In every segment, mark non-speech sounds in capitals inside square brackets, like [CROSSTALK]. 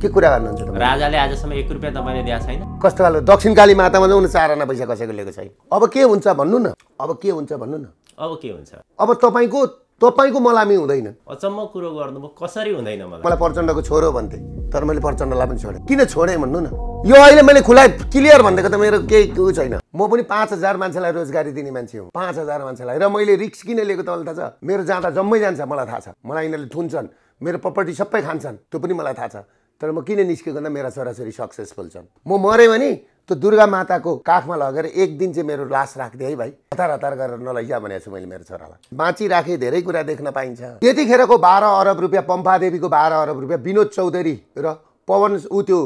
के कुरा गर्नुहुन्छ राजाले आजसम्म एक रुपियाँ तपाईँले दिएको छैन कस्तो खालको दक्षिण काली मातामा चाहिँ चार आना पैसा कसैको लिएको छैन अब के हुन्छ भन्नु न अब के हुन्छ भन्नु न अब के हुन्छ अब तपाईँको तपाईँको मलामी हुँदैन अचम्म कुरो गर्नुभयो कसरी हुँदैन मलाई प्रचण्डको छोरो भन्थे तर मैले प्रचण्डलाई पनि छोडेँ किन छोडेँ भन्नु न यो अहिले मैले खुला क्लियर भनेको त मेरो केही उयो छैन म पनि पाँच हजार मान्छेलाई रोजगारी दिने मान्छे हो पाँच हजार मान्छेलाई र मैले रिक्स किन लिएको तपाईँलाई थाहा छ मेरो जाँदा जम्मै जान्छ मलाई थाहा छ मलाई यिनीहरूले ठुन्छन् मेरो प्रपर्टी सबै खान्छन् त्यो पनि मलाई थाहा छ तर म किन निस्केको भन्दा मेरा छोराछोरी सक्सेसफुल छन् म मरेँ भने त्यो दुर्गा माताको काखमा लगेर एक दिन चाहिँ मेरो लास राखिदिएँ है भाइ हतार हतार गरेर नलैजा भनेको छु मैले मेरो छोरालाई बाँचिराखेँ धेरै कुरा देख्न पाइन्छ त्यतिखेरको बाह्र अरब रुपियाँ पम्पादेवीको बाह्र अरब रुपियाँ विनोद चौधरी र पवन ऊ त्यो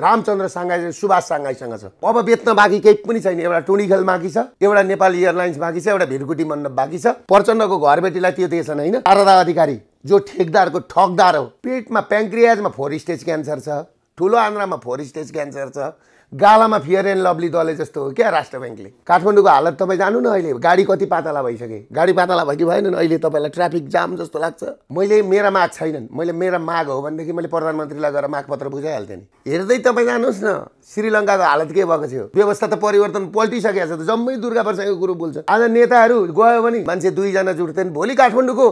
रामचन्द्र साङ्गाई सुबास सुभाष साङ्गाईसँग छ अब बेच्न बाँकी केही पनि छैन एउटा टोनीखेल बाँकी छ एउटा नेपाल एयरलाइन्स बाँकी छ एउटा भिरकुटी मण्डप बाँकी छ प्रचण्डको घरबेटीलाई त्यो दिएछन् होइन आराधा अधिकारी जो ठेकदारको ठगदार हो पेटमा प्याङ्क्रियाजमा फोर स्टेज क्यान्सर छ ठुलो आन्द्रामा फोर स्टेज क्यान्सर छ गालामा फियर एन्ड लभली दले जस्तो हो क्या राष्ट्र ब्याङ्कले काठमाडौँको हालत तपाईँ जानु न अहिले गाडी कति पाताला भइसके गाडी पाताला भयो कि भएन अहिले तपाईँलाई ट्राफिक जाम जस्तो लाग्छ मैले मेरा माग छैनन् मैले मेरा माग हो भनेदेखि मैले प्रधानमन्त्रीलाई गएर मागपत्र बुझाइहाल्थेँ नि हेर्दै तपाईँ जानुहोस् न श्रीलङ्काको हालत के भएको थियो व्यवस्था त परिवर्तन पल्टिसकेको छ त जम्मै दुर्गा प्रसादको कुरो बोल्छ आज नेताहरू गयो भने मान्छे दुईजना जुट्थेन् भोलि काठमाडौँको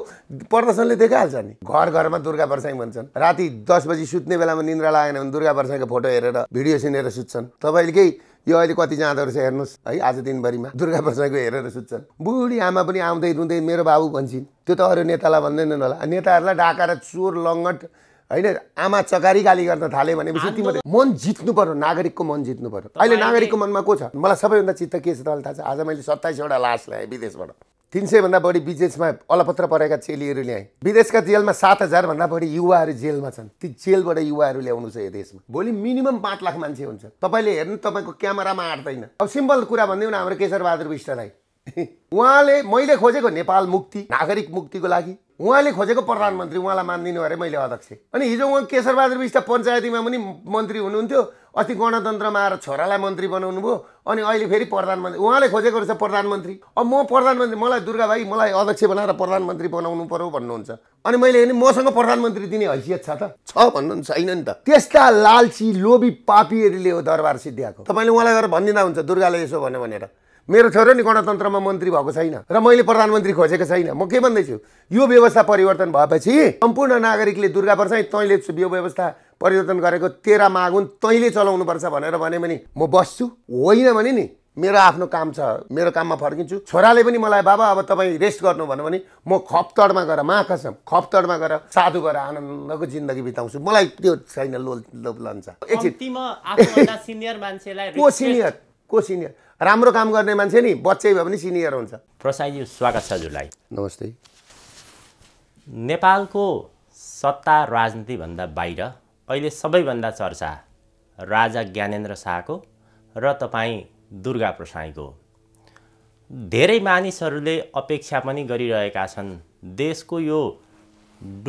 प्रदर्शनले देखाइहाल्छ नि घर घरमा दुर्गा प्रसाई भन्छन् राति दस बजी सुत्ने बेलामा निन्द्रा लागेन भने दुर्गा प्रसाईको फोटो हेरेर भिडियो सुनेर सुत्छन् तपाईँले केही यो अहिले कति जाँदो रहेछ हेर्नुहोस् है आज दिनभरिमा दुर्गा प्रसाईको हेरेर सुत्छन् बुढी आमा पनि आउँदै रुँदै मेरो बाबु भन्छन् त्यो त अरू नेतालाई भन्दैनन् होला नेताहरूलाई ढाकाएर चोर लङ्गट होइन आमा चकारी गाली गर्न थाले भनेपछि तिमीले मन जित्नु पर्यो नागरिकको मन जित्नु पर्यो अहिले नागरिकको मनमा को छ मलाई सबैभन्दा चित्त के छ तपाईँलाई थाहा छ आज मैले सत्ताइसवटा लास ल्याएँ विदेशबाट तिन सयभन्दा बढी विदेशमा अलपत्र परेका चेलीहरू ल्याएँ विदेशका जेलमा सात हजारभन्दा बढी युवाहरू जेलमा छन् ती जेलबाट युवाहरू ल्याउनु छ यो देशमा भोलि मिनिमम पाँच लाख मान्छे हुन्छ तपाईँले हेर्नु तपाईँको क्यामेरामा आँट्दैन अब सिम्पल कुरा भनिदिउँ न हाम्रो बहादुर विष्टलाई [LAUGHS] उहाँले मैले खोजेको नेपाल मुक्ति नागरिक मुक्तिको लागि उहाँले खोजेको प्रधानमन्त्री उहाँलाई मानिदिनु अरे मैले अध्यक्ष अनि हिजो उहाँ केशरबहादुर विष्ट पञ्चायतीमा पनि मन्त्री हुनुहुन्थ्यो अस्ति गणतन्त्रमा आएर छोरालाई मन्त्री बनाउनु भयो अनि अहिले फेरि प्रधानमन्त्री उहाँले खोजेको रहेछ प्रधानमन्त्री अब म प्रधानमन्त्री मलाई दुर्गा भाइ मलाई अध्यक्ष बनाएर प्रधानमन्त्री बनाउनु पऱ्यो भन्नुहुन्छ अनि मैले हेर्नु मसँग प्रधानमन्त्री दिने हैसियत छ त छ भन्नु छैन नि त त्यस्ता लालची लोभी पापीहरूले हो दरबार सिद्ध्याएको तपाईँले उहाँलाई गएर भनिदिँदा हुन्छ दुर्गाले यसो भन्यो भनेर मेरो छोरो नि गणतन्त्रमा मन्त्री भएको छैन र मैले प्रधानमन्त्री खोजेको छैन म के भन्दैछु यो व्यवस्था परिवर्तन भएपछि सम्पूर्ण नागरिकले दुर्गा प्रसाई तैँले यो व्यवस्था परिवर्तन गरेको तेह्र मागुन तैँले चलाउनुपर्छ भनेर भने पनि म बस्छु होइन भने नि मेरो आफ्नो काम छ मेरो काममा फर्किन्छु छोराले पनि मलाई बाबा अब तपाईँ रेस्ट गर्नु भन्नु भने म खपतडमा गएर माखसम खपतडमा गएर साधु गएर आनन्दको जिन्दगी बिताउँछु मलाई त्यो छैन लोभ लन्छ एकछिन सिनियर मान्छेलाई को सिनियर को सिनियर राम्रो काम गर्ने मान्छे नि बच्चै भए पनि सिनियर हुन्छ प्रसाईजी स्वागत छ हजुरलाई नमस्ते नेपालको सत्ता राजनीतिभन्दा बाहिर अहिले सबैभन्दा चर्चा राजा ज्ञानेन्द्र शाहको र तपाईँ दुर्गा प्रसाईको धेरै मानिसहरूले अपेक्षा पनि गरिरहेका छन् देशको यो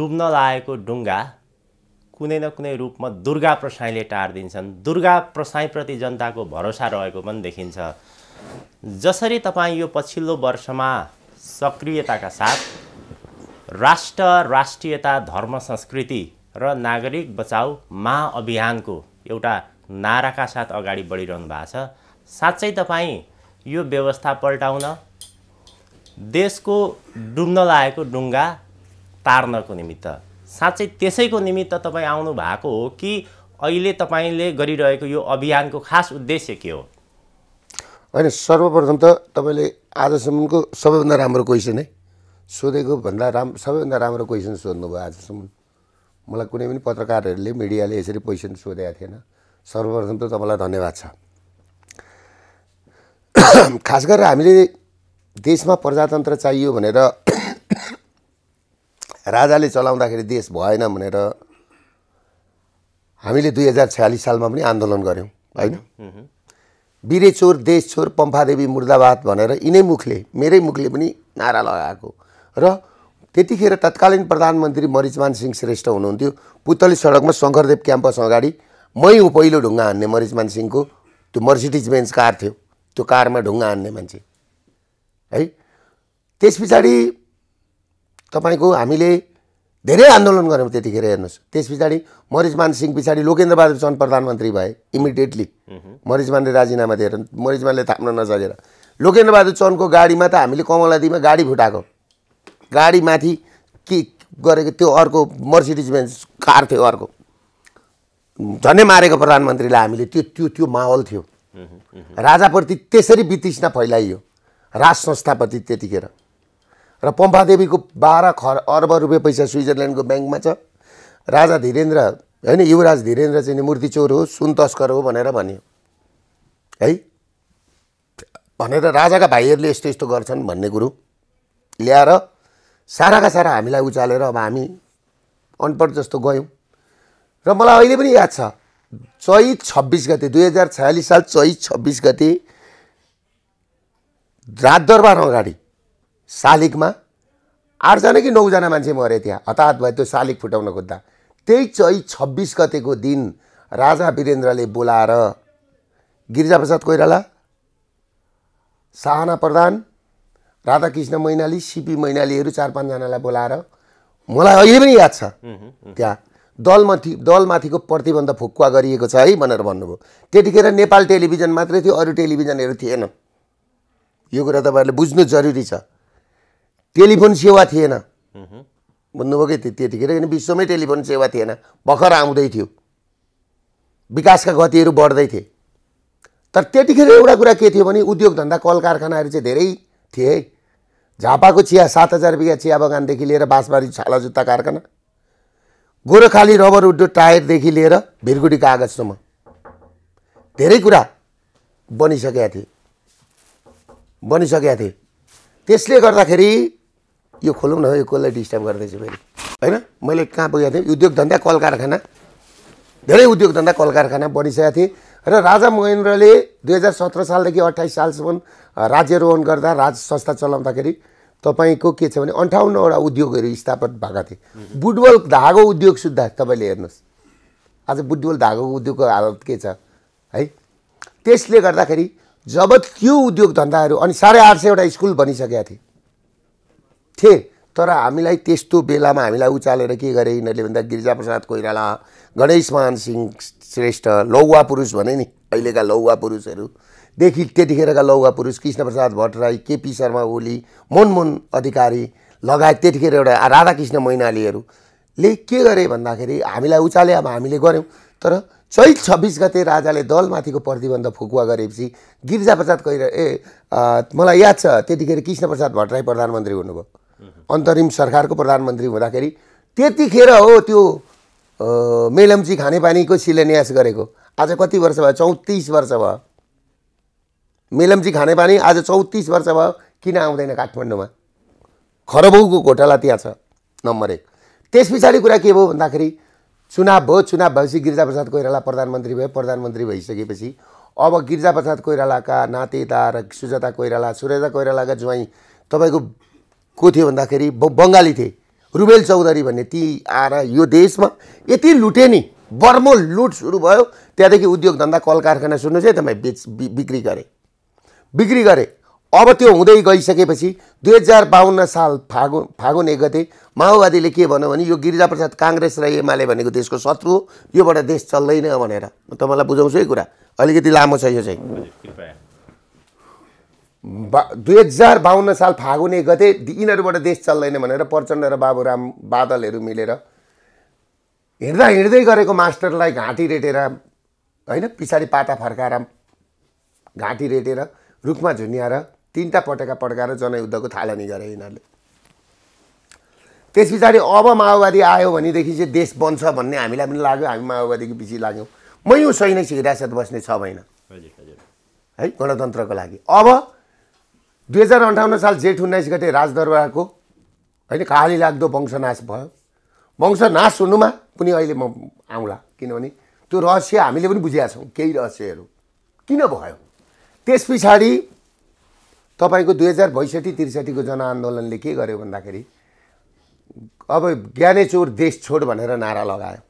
डुब्न लागेको डुङ्गा कुनै न कुनै रूपमा दुर्गा प्रसाईले टारिदिन्छन् दुर्गा प्रसाईप्रति जनताको भरोसा रहेको पनि देखिन्छ जसरी तपाईँ यो पछिल्लो वर्षमा सक्रियताका साथ राष्ट्र राष्ट्रियता धर्म संस्कृति र नागरिक बचाउ महाअभियानको एउटा नाराका साथ अगाडि बढिरहनु भएको छ साँच्चै तपाईँ यो व्यवस्था पल्टाउन देशको डुब्न लागेको डुङ्गा तार्नको निमित्त साँच्चै त्यसैको निमित्त तपाईँ आउनु भएको हो कि अहिले तपाईँले गरिरहेको यो अभियानको खास उद्देश्य के हो होइन सर्वप्रथम त तपाईँले आजसम्मको सबैभन्दा राम्रो क्वेसन है सोधेको भन्दा राम सबैभन्दा राम्रो क्वेसन सोध्नुभयो आजसम्म मलाई कुनै पनि पत्रकारहरूले मिडियाले यसरी क्वेसन सोधेको थिएन सर्वप्रथम त तपाईँलाई धन्यवाद छ खास गरेर हामीले देशमा प्रजातन्त्र चाहियो भनेर राजाले चलाउँदाखेरि देश भएन भनेर हामीले दुई हजार छ्यालिस सालमा पनि आन्दोलन गऱ्यौँ होइन बिरे चोर देश चोर पम्फादेवी मुर्दाबाद भनेर यिनै मुखले मेरै मुखले पनि नारा लगाएको र त्यतिखेर तत्कालीन प्रधानमन्त्री मरिचमान सिंह श्रेष्ठ हुनुहुन्थ्यो पुतली सडकमा शङ्करदेव क्याम्पस अगाडि मै पहिलो ढुङ्गा हान्ने मरिचमान सिंहको त्यो मर्सिडिज बेन्च कार थियो त्यो कारमा ढुङ्गा हान्ने मान्छे है त्यस पछाडि तपाईँको हामीले धेरै आन्दोलन गऱ्यौँ त्यतिखेर हेर्नुहोस् त्यस पछाडि मरिजमान सिंह पछाडि लोकेन्द्रबहादुर चन्द प्रधानमन्त्री भए इमिडिएटली मरिजमानले राजीनामा दिएर मरिजमानले थाप्न नसकेर लोकेन्द्रबहादुर चन्दको गाडीमा त हामीले कमलादीमा गाडी फुटाएको गाडीमाथि के गरेको त्यो अर्को मर्सिडिज बेन्स कार थियो अर्को झन्डै मारेको प्रधानमन्त्रीलाई हामीले त्यो त्यो त्यो माहौल थियो राजाप्रति त्यसरी वितृष्णा फैलाइयो राज संस्थाप्रति त्यतिखेर र पम्पादेवीको बाह्र खर अर्ब रुपियाँ पैसा स्विजरल्यान्डको ब्याङ्कमा छ राजा धीरेन्द्र होइन युवराज धीरेन्द्र चाहिँ नि मूर्ति चोर हो सुन तस्कर हो भनेर भन्यो है भनेर राजाका भाइहरूले यस्तो यस्तो गर्छन् भन्ने कुरो ल्याएर साराका सारा हामीलाई उचालेर अब हामी अनपढ जस्तो गयौँ र मलाई अहिले पनि याद छ चैत छब्बिस गते दुई हजार छयालिस साल चैत छब्बिस गते राजदरबार अगाडि शालिगमा आठजना कि नौजना मान्छे मरे त्यहाँ हताहत भयो त्यो सालिक फुटाउन खोज्दा त्यही चै छब्बिस गतेको दिन राजा वीरेन्द्रले बोलाएर गिरिजाप्रसाद कोइराला साहना प्रधान राधाकृष्ण मैनाली सिपी मैनालीहरू चार पाँचजनालाई बोलाएर मलाई अहिले पनि याद छ त्यहाँ दलमाथि दलमाथिको प्रतिबन्ध फुक्वा गरिएको छ है भनेर भन्नुभयो त्यतिखेर नेपाल टेलिभिजन मात्रै थियो अरू टेलिभिजनहरू थिएन यो कुरा तपाईँहरूले बुझ्नु जरुरी छ टेलिफोन सेवा थिएन भन्नुभयो कि त्यतिखेर किन विश्वमै टेलिफोन सेवा थिएन भर्खर आउँदै थियो विकासका गतिहरू बढ्दै थिए तर त्यतिखेर एउटा कुरा के थियो भने उद्योग धन्दा कल कारखानाहरू चाहिँ धेरै थिए है झापाको चिया सात हजार बिघा चिया बगानदेखि लिएर बाँसबारी छाला जुत्ता कारखाना गोरखाली रबर उद्योग टायरदेखि लिएर भिरगुडी कागजसम्म धेरै कुरा बनिसकेका थिए बनिसकेका थिए त्यसले गर्दाखेरि यो खोलौँ न यो कसलाई डिस्टर्ब गर्दैछु मैले होइन मैले कहाँ पुगेको थिएँ उद्योग धन्दा कल कारखाना धेरै उद्योग धन्दा कल कारखाना बनिसकेका थिएँ र राजा महेन्द्रले दुई हजार सत्र सालदेखि अठाइस सालसम्म राज्यरोहण गर्दा राज संस्था चलाउँदाखेरि तपाईँको के छ भने अन्ठाउन्नवटा उद्योगहरू स्थापित भएको थिए बुटबल धागो उद्योग सुद्धा तपाईँले हेर्नुहोस् आज बुटबल धागो उद्योगको हालत के छ है त्यसले गर्दाखेरि जब त्यो उद्योग धन्दाहरू अनि साढे आठ सयवटा स्कुल बनिसकेका थिए थिए तर हामीलाई त्यस्तो बेलामा हामीलाई उचालेर के गरे यिनीहरूले भन्दा गिरिजाप्रसाद कोइराला गणेशमान सिंह श्रेष्ठ लौवा पुरुष भने नि अहिलेका लौवा पुरुषहरूदेखि त्यतिखेरका लौवा पुरुष कृष्णप्रसाद भट्टराई केपी शर्मा ओली मनमोहन अधिकारी लगायत त्यतिखेर एउटा राधाकृष्ण मैनालीहरूले के गरे भन्दाखेरि हामीलाई उचाले अब हामीले गऱ्यौँ तर चैत छब्बिस गते राजाले दलमाथिको प्रतिबन्ध फुकुवा गरेपछि गिरिजाप्रसाद कोइरा ए मलाई याद छ त्यतिखेर कृष्णप्रसाद भट्टराई प्रधानमन्त्री हुनुभयो अन्तरिम सरकारको प्रधानमन्त्री हुँदाखेरि त्यतिखेर हो त्यो मेलम्ची खानेपानीको शिलान्यास गरेको आज कति वर्ष भयो चौतिस वर्ष भयो मेलम्ची खानेपानी आज चौतिस वर्ष भयो किन आउँदैन काठमाडौँमा खरबौको घोटाला त्यहाँ छ नम्बर एक त्यस पछाडि कुरा के भयो भन्दाखेरि चुनाव भयो चुनाव भएपछि गिरिजाप्रसाद कोइराला प्रधानमन्त्री भयो प्रधानमन्त्री भइसकेपछि अब गिरिजाप्रसाद कोइरालाका नातेदार सुजाता कोइराला सुरेजा कोइरालाका ज्वाइँ तपाईँको को थियो भन्दाखेरि बङ्गाली थिए रुबेल चौधरी भन्ने ती आएर यो देशमा यति लुटे नि बर्मो लुट सुरु भयो त्यहाँदेखि उद्योग धन्दा कल कारखाना सुन्नुहोस् है तपाईँ बेच बिक्री गरे बिक्री गरे अब त्यो हुँदै गइसकेपछि दुई हजार बाहन्न साल फागु फागुन एक गते माओवादीले के भन्यो भने यो गिरिजाप्रसाद काङ्ग्रेस र एमाले भनेको देशको शत्रु हो योबाट देश चल्दैन भनेर म तपाईँलाई बुझाउँछु है कुरा अलिकति लामो छ यो चाहिँ बा दुई हजार बाहन्न साल फागुने एक गते यिनीहरूबाट देश चल्दैन भनेर प्रचण्ड र बाबुराम बादलहरू मिलेर हिँड्दा हिँड्दै गरेको मास्टरलाई घाँटी रेटेर होइन पछाडि पाता फर्काएर घाँटी रेटेर रुखमा झुन्याएर तिनवटा पटेका पड्काएर जनयुद्धको थालनी गरे यिनीहरूले त्यस पछाडि अब माओवादी आयो भनेदेखि चाहिँ देश बन्छ भन्ने हामीलाई पनि लाग्यो हामी माओवादीको पछि लाग्यौँ म यो सैनिक हिरासत बस्ने छ भएन है गणतन्त्रको लागि अब दुई हजार अन्ठाउन्न साल जेठ उन्नाइस गते राजदरबारको होइन काली लाग्दो वंशनाश भयो वंशनाश हुनुमा पनि अहिले म आउँला किनभने त्यो रहस्य हामीले पनि बुझेका छौँ केही रहस्यहरू किन भयो त्यस पछाडि तपाईँको दुई हजार बैसठी त्रिसठीको जनआन्दोलनले के गर्यो भन्दाखेरि अब ज्ञानेचोर देश छोड भनेर नारा लगायो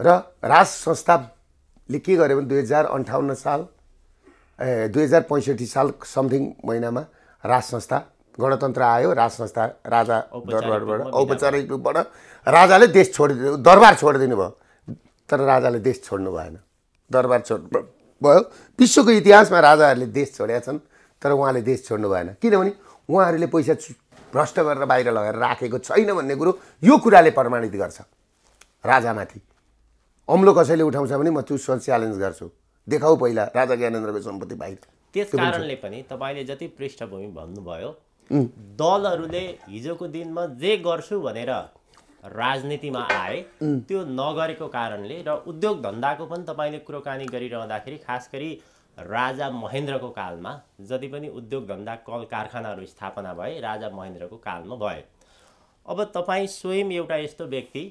र राज संस्थाले के गर्यो भने दुई हजार अन्ठाउन्न साल ए दुई हजार पैँसठी साल समथिङ महिनामा राज संस्था गणतन्त्र आयो राज संस्था राजा दरबारबाट औपचारिक रूपबाट राजाले देश छोडिदिनु दरबार छोडिदिनु भयो तर राजाले देश छोड्नु भएन दरबार छोड्नु भयो विश्वको इतिहासमा राजाहरूले देश छोडेका छन् तर उहाँले देश छोड्नु भएन किनभने उहाँहरूले पैसा भ्रष्ट गरेर बाहिर लगाएर राखेको छैन भन्ने कुरो यो कुराले प्रमाणित गर्छ राजामाथि अम्लो कसैले उठाउँछ भने म चुस्व च्यालेन्ज गर्छु देखाऊ पहिला राजा ज्ञानेन्द्रको सम्पत्ति बाहिर त्यस कारणले पनि तपाईँले जति पृष्ठभूमि भन्नुभयो दलहरूले हिजोको दिनमा जे गर्छु भनेर राजनीतिमा आए त्यो नगरेको कारणले र उद्योग धन्दाको पनि तपाईँले कुरोकानी गरिरहँदाखेरि खास गरी राजा महेन्द्रको कालमा जति पनि उद्योग धन्दा कल कारखानाहरू स्थापना भए राजा महेन्द्रको कालमा भए अब तपाईँ स्वयं एउटा यस्तो व्यक्ति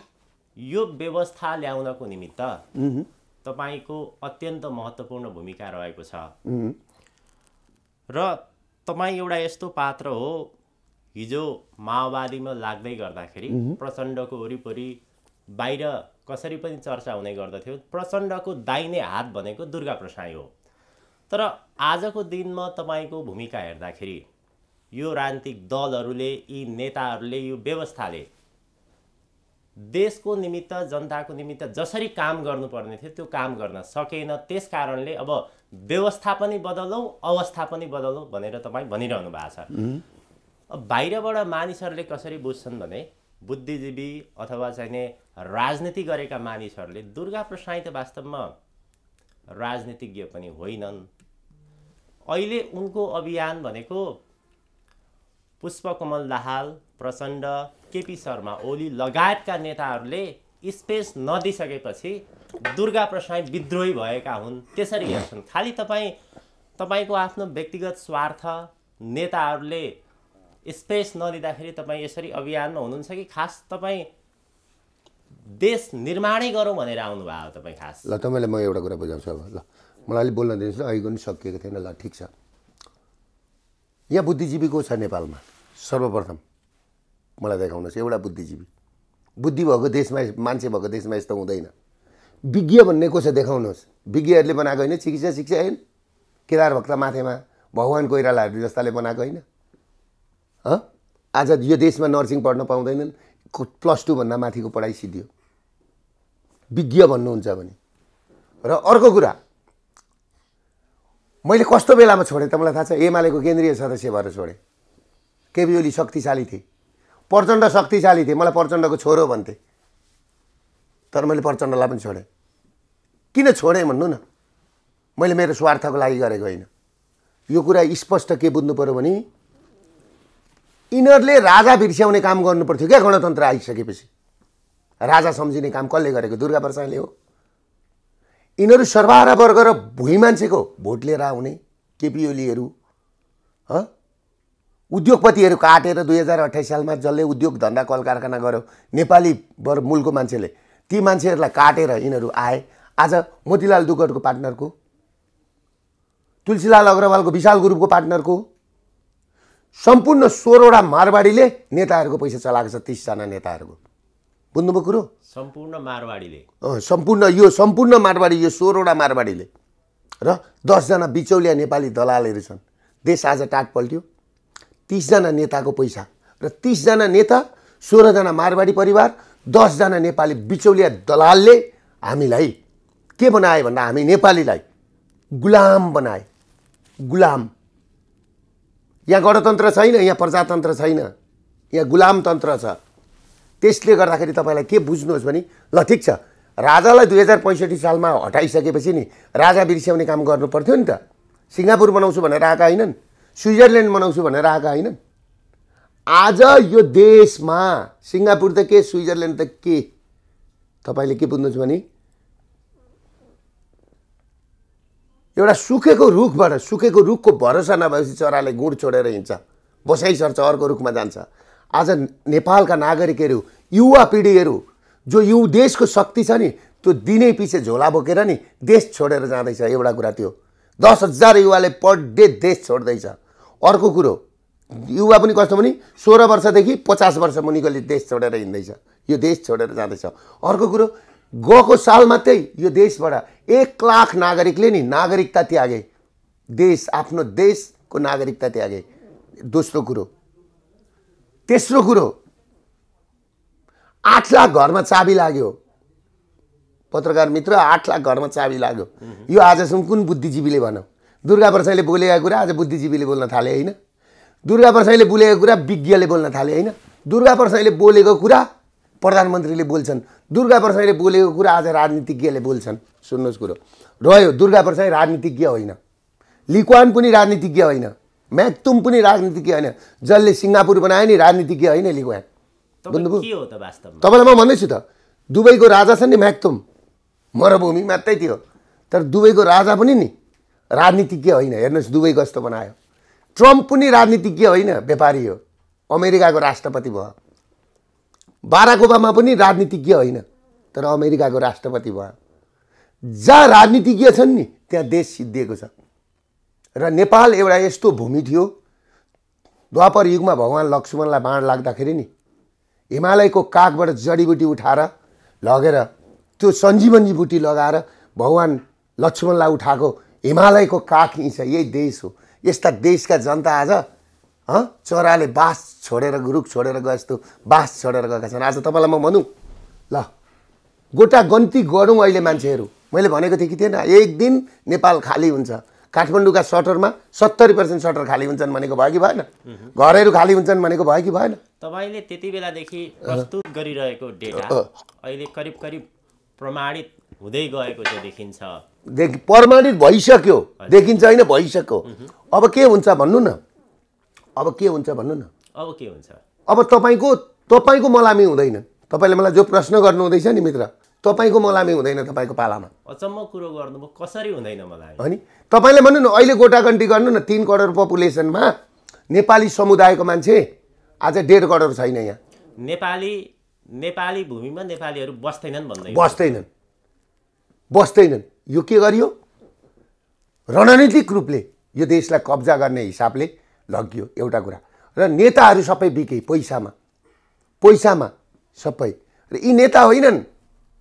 यो व्यवस्था ल्याउनको निमित्त तपाईँको अत्यन्त महत्त्वपूर्ण भूमिका रहेको छ र तपाईँ एउटा यस्तो पात्र हो हिजो माओवादीमा लाग्दै गर्दाखेरि प्रचण्डको वरिपरि बाहिर कसरी पनि चर्चा हुने गर्दथ्यो प्रचण्डको दाहिने हात भनेको दुर्गा प्रसाई हो तर आजको दिनमा तपाईँको भूमिका हेर्दाखेरि यो राजनीतिक दलहरूले यी नेताहरूले यो व्यवस्थाले देशको निमित्त जनताको निमित्त जसरी काम गर्नुपर्ने थियो त्यो काम गर्न सकेन त्यस कारणले अब व्यवस्था पनि बदलौँ अवस्था पनि बदलौँ भनेर तपाईँ भनिरहनु भएको छ अब बाहिरबाट मानिसहरूले कसरी बुझ्छन् भने बुद्धिजीवी अथवा चाहिने राजनीति गरेका मानिसहरूले दुर्गा प्रसाई त वास्तवमा राजनीतिज्ञ पनि होइनन् अहिले उनको अभियान भनेको पुष्पकमल दाहाल प्रचण्ड केपी शर्मा ओली लगायतका नेताहरूले स्पेस नदिइसकेपछि दुर्गा प्रसाई विद्रोही भएका हुन् त्यसरी हेर्छन् खालि तपाईँ तपाईँको आफ्नो व्यक्तिगत स्वार्थ नेताहरूले स्पेस नदिँदाखेरि तपाईँ यसरी अभियानमा हुनुहुन्छ कि खास तपाईँ देश निर्माणै गरौँ भनेर आउनुभयो तपाईँ खास ल तपाईँलाई म एउटा कुरा बुझाउँछु अब ल मलाई अलिक बोल्न दिनुहोस् ल अघि पनि सकिएको थिएन ल ठिक छ यहाँ बुद्धिजीवी को छ नेपालमा सर्वप्रथम मलाई देखाउनुहोस् एउटा बुद्धिजीवी बुद्धि भएको देशमा मान्छे भएको देशमा यस्तो हुँदैन विज्ञ भन्ने को छ देखाउनुहोस् विज्ञहरूले बनाएको होइन चिकित्सा शिक्षा होइन केदार भक्त माथेमा भगवान् कोइरालाहरू जस्ताले बनाएको होइन आज यो देशमा नर्सिङ पढ्न पाउँदैनन् प्लस टूभन्दा माथिको पढाइ सिद्धियो विज्ञ भन्नुहुन्छ भने र अर्को कुरा मैले कस्तो बेलामा छोडेँ मलाई थाहा छ एमालेको केन्द्रीय सदस्य भएर छोडेँ केपी ओली शक्तिशाली थिए प्रचण्ड शक्तिशाली थिए मलाई प्रचण्डको छोरो भन्थे तर मैले प्रचण्डलाई पनि छोडेँ किन छोडेँ भन्नु न मैले मेरो स्वार्थको लागि गरेको होइन यो कुरा स्पष्ट के बुझ्नु पऱ्यो भने यिनीहरूले राजा बिर्स्याउने काम गर्नु पर्थ्यो क्या गणतन्त्र आइसकेपछि राजा सम्झिने काम कसले गरेको दुर्गा प्रसादले हो यिनीहरू सर्वहारा वर्ग र भुइँ मान्छेको भोट लिएर आउने केपी ओलीहरू उद्योगपतिहरू काटेर दुई हजार अठाइस सालमा जसले उद्योग धन्दा कल कारखाना गऱ्यो नेपाली बर मूलको मान्छेले ती मान्छेहरूलाई काटेर यिनीहरू आए आज मोतीलाल दुगरको पार्टनरको तुलसीलाल अग्रवालको विशाल ग्रुपको पार्टनरको सम्पूर्ण सोह्रवटा मारवाडीले नेताहरूको पैसा चलाएको छ तिसजना नेताहरूको बुझ्नुभयो कुरो सम्पूर्ण मारवाडीले सम्पूर्ण यो सम्पूर्ण मारवाडी यो सोह्रवटा मारवाडीले र दसजना बिचौलिया नेपाली दलालहरू छन् देश आज टाट पल्ट्यो तिसजना नेताको पैसा र तिसजना नेता सोह्रजना मारवाडी परिवार दसजना नेपाली बिचौलिया दलालले हामीलाई के बनाए भन्दा हामी नेपालीलाई गुलाम बनाए गुलाम यहाँ गणतन्त्र छैन यहाँ प्रजातन्त्र छैन यहाँ गुलामतन्त्र छ त्यसले गर्दाखेरि तपाईँलाई के बुझ्नुहोस् भने ल ठिक छ राजालाई दुई हजार पैँसठी सालमा हटाइसकेपछि नि राजा बिर्स्याउने काम गर्नु पर्थ्यो नि त सिङ्गापुर बनाउँछु भनेर आएका होइनन् स्विजरल्यान्ड बनाउँछु भनेर आएका होइनन् आज यो देशमा सिङ्गापुर त के स्विजरल्यान्ड त के तपाईँले के बुझ्नुहोस् भने एउटा सुकेको रुखबाट सुकेको रुखको भरोसा नभएपछि चराले गुँड छोडेर हिँड्छ बसाइ सर्छ अर्को रुखमा जान्छ आज नेपालका नागरिकहरू युवा पिँढीहरू जो यु देशको शक्ति छ नि त्यो दिनै पछि झोला बोकेर नि देश छोडेर जाँदैछ एउटा कुरा त्यो दस हजार युवाले पर डे देश छोड्दैछ अर्को कुरो युवा पनि कस्तो भने सोह्र वर्षदेखि पचास वर्ष मुनिकोले देश छोडेर हिँड्दैछ यो देश छोडेर जाँदैछ अर्को कुरो गएको साल मात्रै यो देशबाट एक लाख नागरिकले नि नागरिकता त्यागे देश आफ्नो देशको नागरिकता त्यागे दोस्रो कुरो तेस्रो कुरो आठ लाख घरमा चाबी लाग्यो पत्रकार मित्र आठ लाख घरमा चाबी लाग्यो यो आजसम्म कुन बुद्धिजीवीले भनौँ दुर्गा प्रसाईले बोलेका कुरा आज बुद्धिजीवीले बोल्न थाले होइन दुर्गा प्रसाईले बोलेको कुरा विज्ञले बोल्न थाले होइन दुर्गा प्रसाईले बोलेको कुरा प्रधानमन्त्रीले बोल्छन् दुर्गा प्रसाईले बोलेको कुरा आज राजनीतिज्ञले बोल्छन् सुन्नुहोस् कुरो रह्यो दुर्गा प्रसाई राजनीतिज्ञ होइन लिक्वान पनि राजनीतिज्ञ होइन म्याक्तुम पनि राजनीतिज्ञ होइन जसले सिङ्गापुर बनायो नि राजनीतिज्ञ होइन लिक्वान तपाईँलाई म भन्दैछु त दुबईको राजा छ नि म्याक्तुम मरुभूमि मात्रै थियो तर दुबईको राजा पनि नि राजनीतिज्ञ होइन हेर्नुहोस् दुबई कस्तो बनायो ट्रम्प पनि राजनीतिज्ञ होइन व्यापारी हो अमेरिकाको राष्ट्रपति भयो बाराक पनि राजनीतिज्ञ होइन तर अमेरिकाको राष्ट्रपति भयो जहाँ राजनीतिज्ञ छन् नि त्यहाँ देश सिद्धिएको छ र नेपाल एउटा यस्तो भूमि थियो द्वापर युगमा भगवान् लक्ष्मणलाई बाँड लाग्दाखेरि नि हिमालयको कागबाट जडीबुटी उठाएर लगेर त्यो सञ्जीवनी बुटी लगाएर भगवान् लक्ष्मणलाई उठाएको हिमालयको काख यहीँ छ यही देश हो यस्ता देशका जनता आज चराले बाँस छोडेर रुख छोडेर गए जस्तो बाँस छोडेर गएका छन् आज तपाईँलाई म भनौँ ल गोटा गन्ती गरौँ अहिले मान्छेहरू मैले भनेको थिएँ कि थिएन एक दिन नेपाल खाली हुन्छ काठमाडौँका सटरमा सत्तरी पर्सेन्ट सटर खाली हुन्छन् भनेको भयो कि भएन घरहरू खाली हुन्छन् भनेको भयो कि भएन तपाईँले त्यति बेलादेखि प्रस्तुत गरिरहेको डेटा अहिले करिब करिब प्रमाणित हुँदै गएको चाहिँ देखिन्छ देखि प्रमाणित भइसक्यो देखिन्छ होइन भइसक्यो अब के हुन्छ भन्नु न अब के हुन्छ भन्नु न अब के हुन्छ अब तपाईँको तपाईँको मलामी हुँदैन तपाईँले मलाई जो प्रश्न गर्नु हुँदैछ नि मित्र तपाईँको मलामी हुँदैन तपाईँको पालामा अचम्म कुरो गर्नुभयो कसरी हुँदैन मलाई अनि तपाईँले भन्नु न अहिले गोटागन्टी गर्नु न तिन करोड पपुलेसनमा नेपाली समुदायको मान्छे आज डेढ करोड छैन यहाँ नेपाली नेपाली भूमिमा नेपालीहरू बस्दैनन् भन्दै बस्दैनन् बस्दैनन् यो के गरियो रणनीतिक रूपले यो देशलाई कब्जा गर्ने हिसाबले लगियो एउटा कुरा र नेताहरू सबै बिके पैसामा पैसामा सबै र यी नेता होइनन्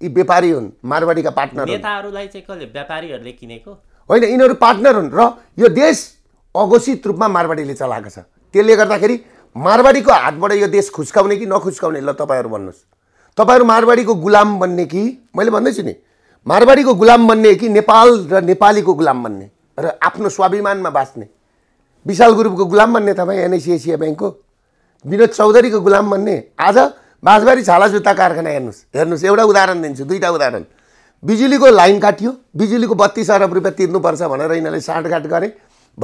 यी व्यापारी हुन् मारवाडीका पार्टनर नेताहरूलाई चाहिँ कसले व्यापारीहरूले किनेको होइन यिनीहरू पार्टनर हुन् र यो देश अघोषित रूपमा मारवाडीले चलाएको छ त्यसले गर्दाखेरि मारवाडीको हातबाट यो देश खुस्काउने कि नखुस्काउने ल तपाईँहरू भन्नुहोस् तपाईँहरू मारवाडीको गुलाम बन्ने कि मैले भन्दैछु नि मारवाडीको गुलाम बन्ने कि नेपाल र नेपालीको गुलाम बन्ने र आफ्नो स्वाभिमानमा बाँच्ने विशाल ग्रुपको गुलाम बन्ने तपाईँ एनआइसिआइसिआई ब्याङ्कको विनोद चौधरीको गुलाम बन्ने आज बाँसबारी छाला जुत्ता कारखाना हेर्नुहोस् हेर्नुहोस् एउटा उदाहरण दिन्छु दुईवटा उदाहरण बिजुलीको लाइन काटियो बिजुलीको बत्तिस अरब रुपियाँ तिर्नुपर्छ भनेर यिनीहरूले साँठगाँठ गरे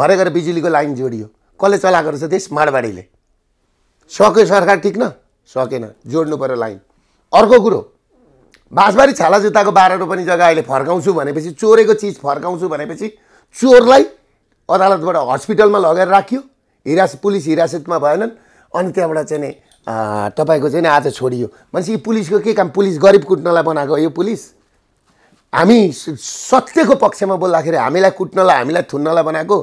भरे गरेर बिजुलीको लाइन जोडियो कसले चलाएको रहेछ त्यस माडबाडीले सक्यो सरकार टिक्न सकेन जोड्नु पऱ्यो लाइन अर्को कुरो बाँसबारी छाला जुत्ताको बाह्र रोपनी जग्गा अहिले फर्काउँछु भनेपछि चोरेको चिज फर्काउँछु भनेपछि चोरलाई अदालतबाट हस्पिटलमा लगेर राखियो हिरास पुलिस हिरासतमा भएनन् अनि त्यहाँबाट चाहिँ तपाईँको चाहिँ नि आज छोडियो भनेपछि पुलिसको के काम पुलिस गरिब कुट्नलाई बनाएको यो पुलिस हामी सत्यको पक्षमा बोल्दाखेरि हामीलाई कुट्नलाई हामीलाई थुन्नलाई बनाएको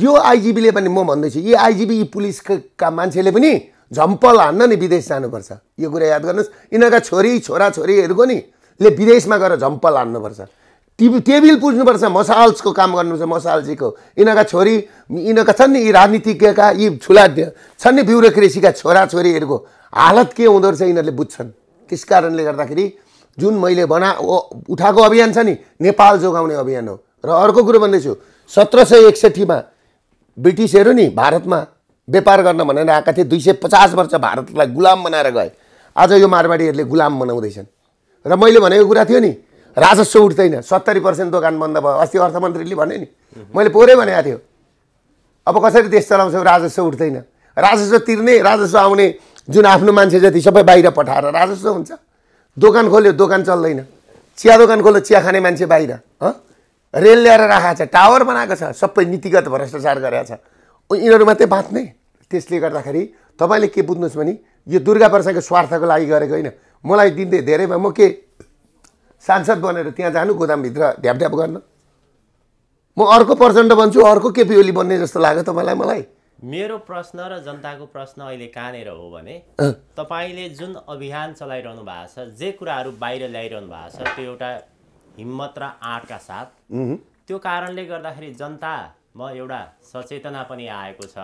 यो आइजिबीले पनि म भन्दैछु यी आइजिबी यी पुलिसका मान्छेले पनि झम्पल हान्न नि विदेश जानुपर्छ यो कुरा याद गर्नुहोस् यिनीहरूका छोरी छोराछोरीहरूको नि ले विदेशमा गएर झम्पल हान्नुपर्छ टिभी टेबिल पुज्नुपर्छ मसाल्सको काम गर्नुपर्छ मसालजीको यिनीहरूका छोरी यिनीहरूका छन् नि यी राजनीतिज्ञका यी ठुला छन् नि ब्युरोक्रेसीका छोराछोरीहरूको हालत के हुँदो रहेछ यिनीहरूले बुझ्छन् त्यस कारणले गर्दाखेरि जुन मैले बना उठाएको अभियान छ नि नेपाल जोगाउने अभियान हो र अर्को कुरो भन्दैछु सत्र सय एकसठीमा ब्रिटिसहरू नि भारतमा व्यापार गर्न भनेर आएका थिए दुई सय पचास वर्ष भारतलाई गुलाम बनाएर गए आज यो मारवाडीहरूले गुलाम बनाउँदैछन् र मैले भनेको कुरा थियो नि राजस्व उठ्दैन सत्तरी पर्सेन्ट दोकान बन्द भयो अस्ति अर्थमन्त्रीले भने नि मैले पोहोरै भनेको थियो अब कसरी देश चलाउँछौँ राजस्व उठ्दैन राजस्व तिर्ने राजस्व आउने जुन आफ्नो मान्छे जति सबै बाहिर पठाएर राजस्व हुन्छ दोकान खोल्यो दोकान चल्दैन चिया दोकान खोल्यो चिया खाने मान्छे बाहिर रेल ल्याएर राखेको छ टावर बनाएको छ सबै नीतिगत भ्रष्टाचार गरेको छ यिनीहरू मात्रै बाँच्ने त्यसले गर्दाखेरि तपाईँले के बुझ्नुहोस् भने यो दुर्गा प्रसादको स्वार्थको लागि गरेको होइन मलाई दिँदै धेरैमा म के सांसद बनेर त्यहाँ जानु गोदामभित्र ढ्यापढ्याप गर्न म अर्को प्रचण्ड बन्छु अर्को केपी ओली बन्ने जस्तो लाग्यो तपाईँलाई मलाई मेरो प्रश्न र जनताको प्रश्न अहिले कहाँनिर हो भने तपाईँले जुन अभियान चलाइरहनु भएको छ जे कुराहरू बाहिर ल्याइरहनु भएको छ त्यो एउटा हिम्मत र आँटका साथ त्यो कारणले गर्दाखेरि जनता म एउटा सचेतना पनि आएको छ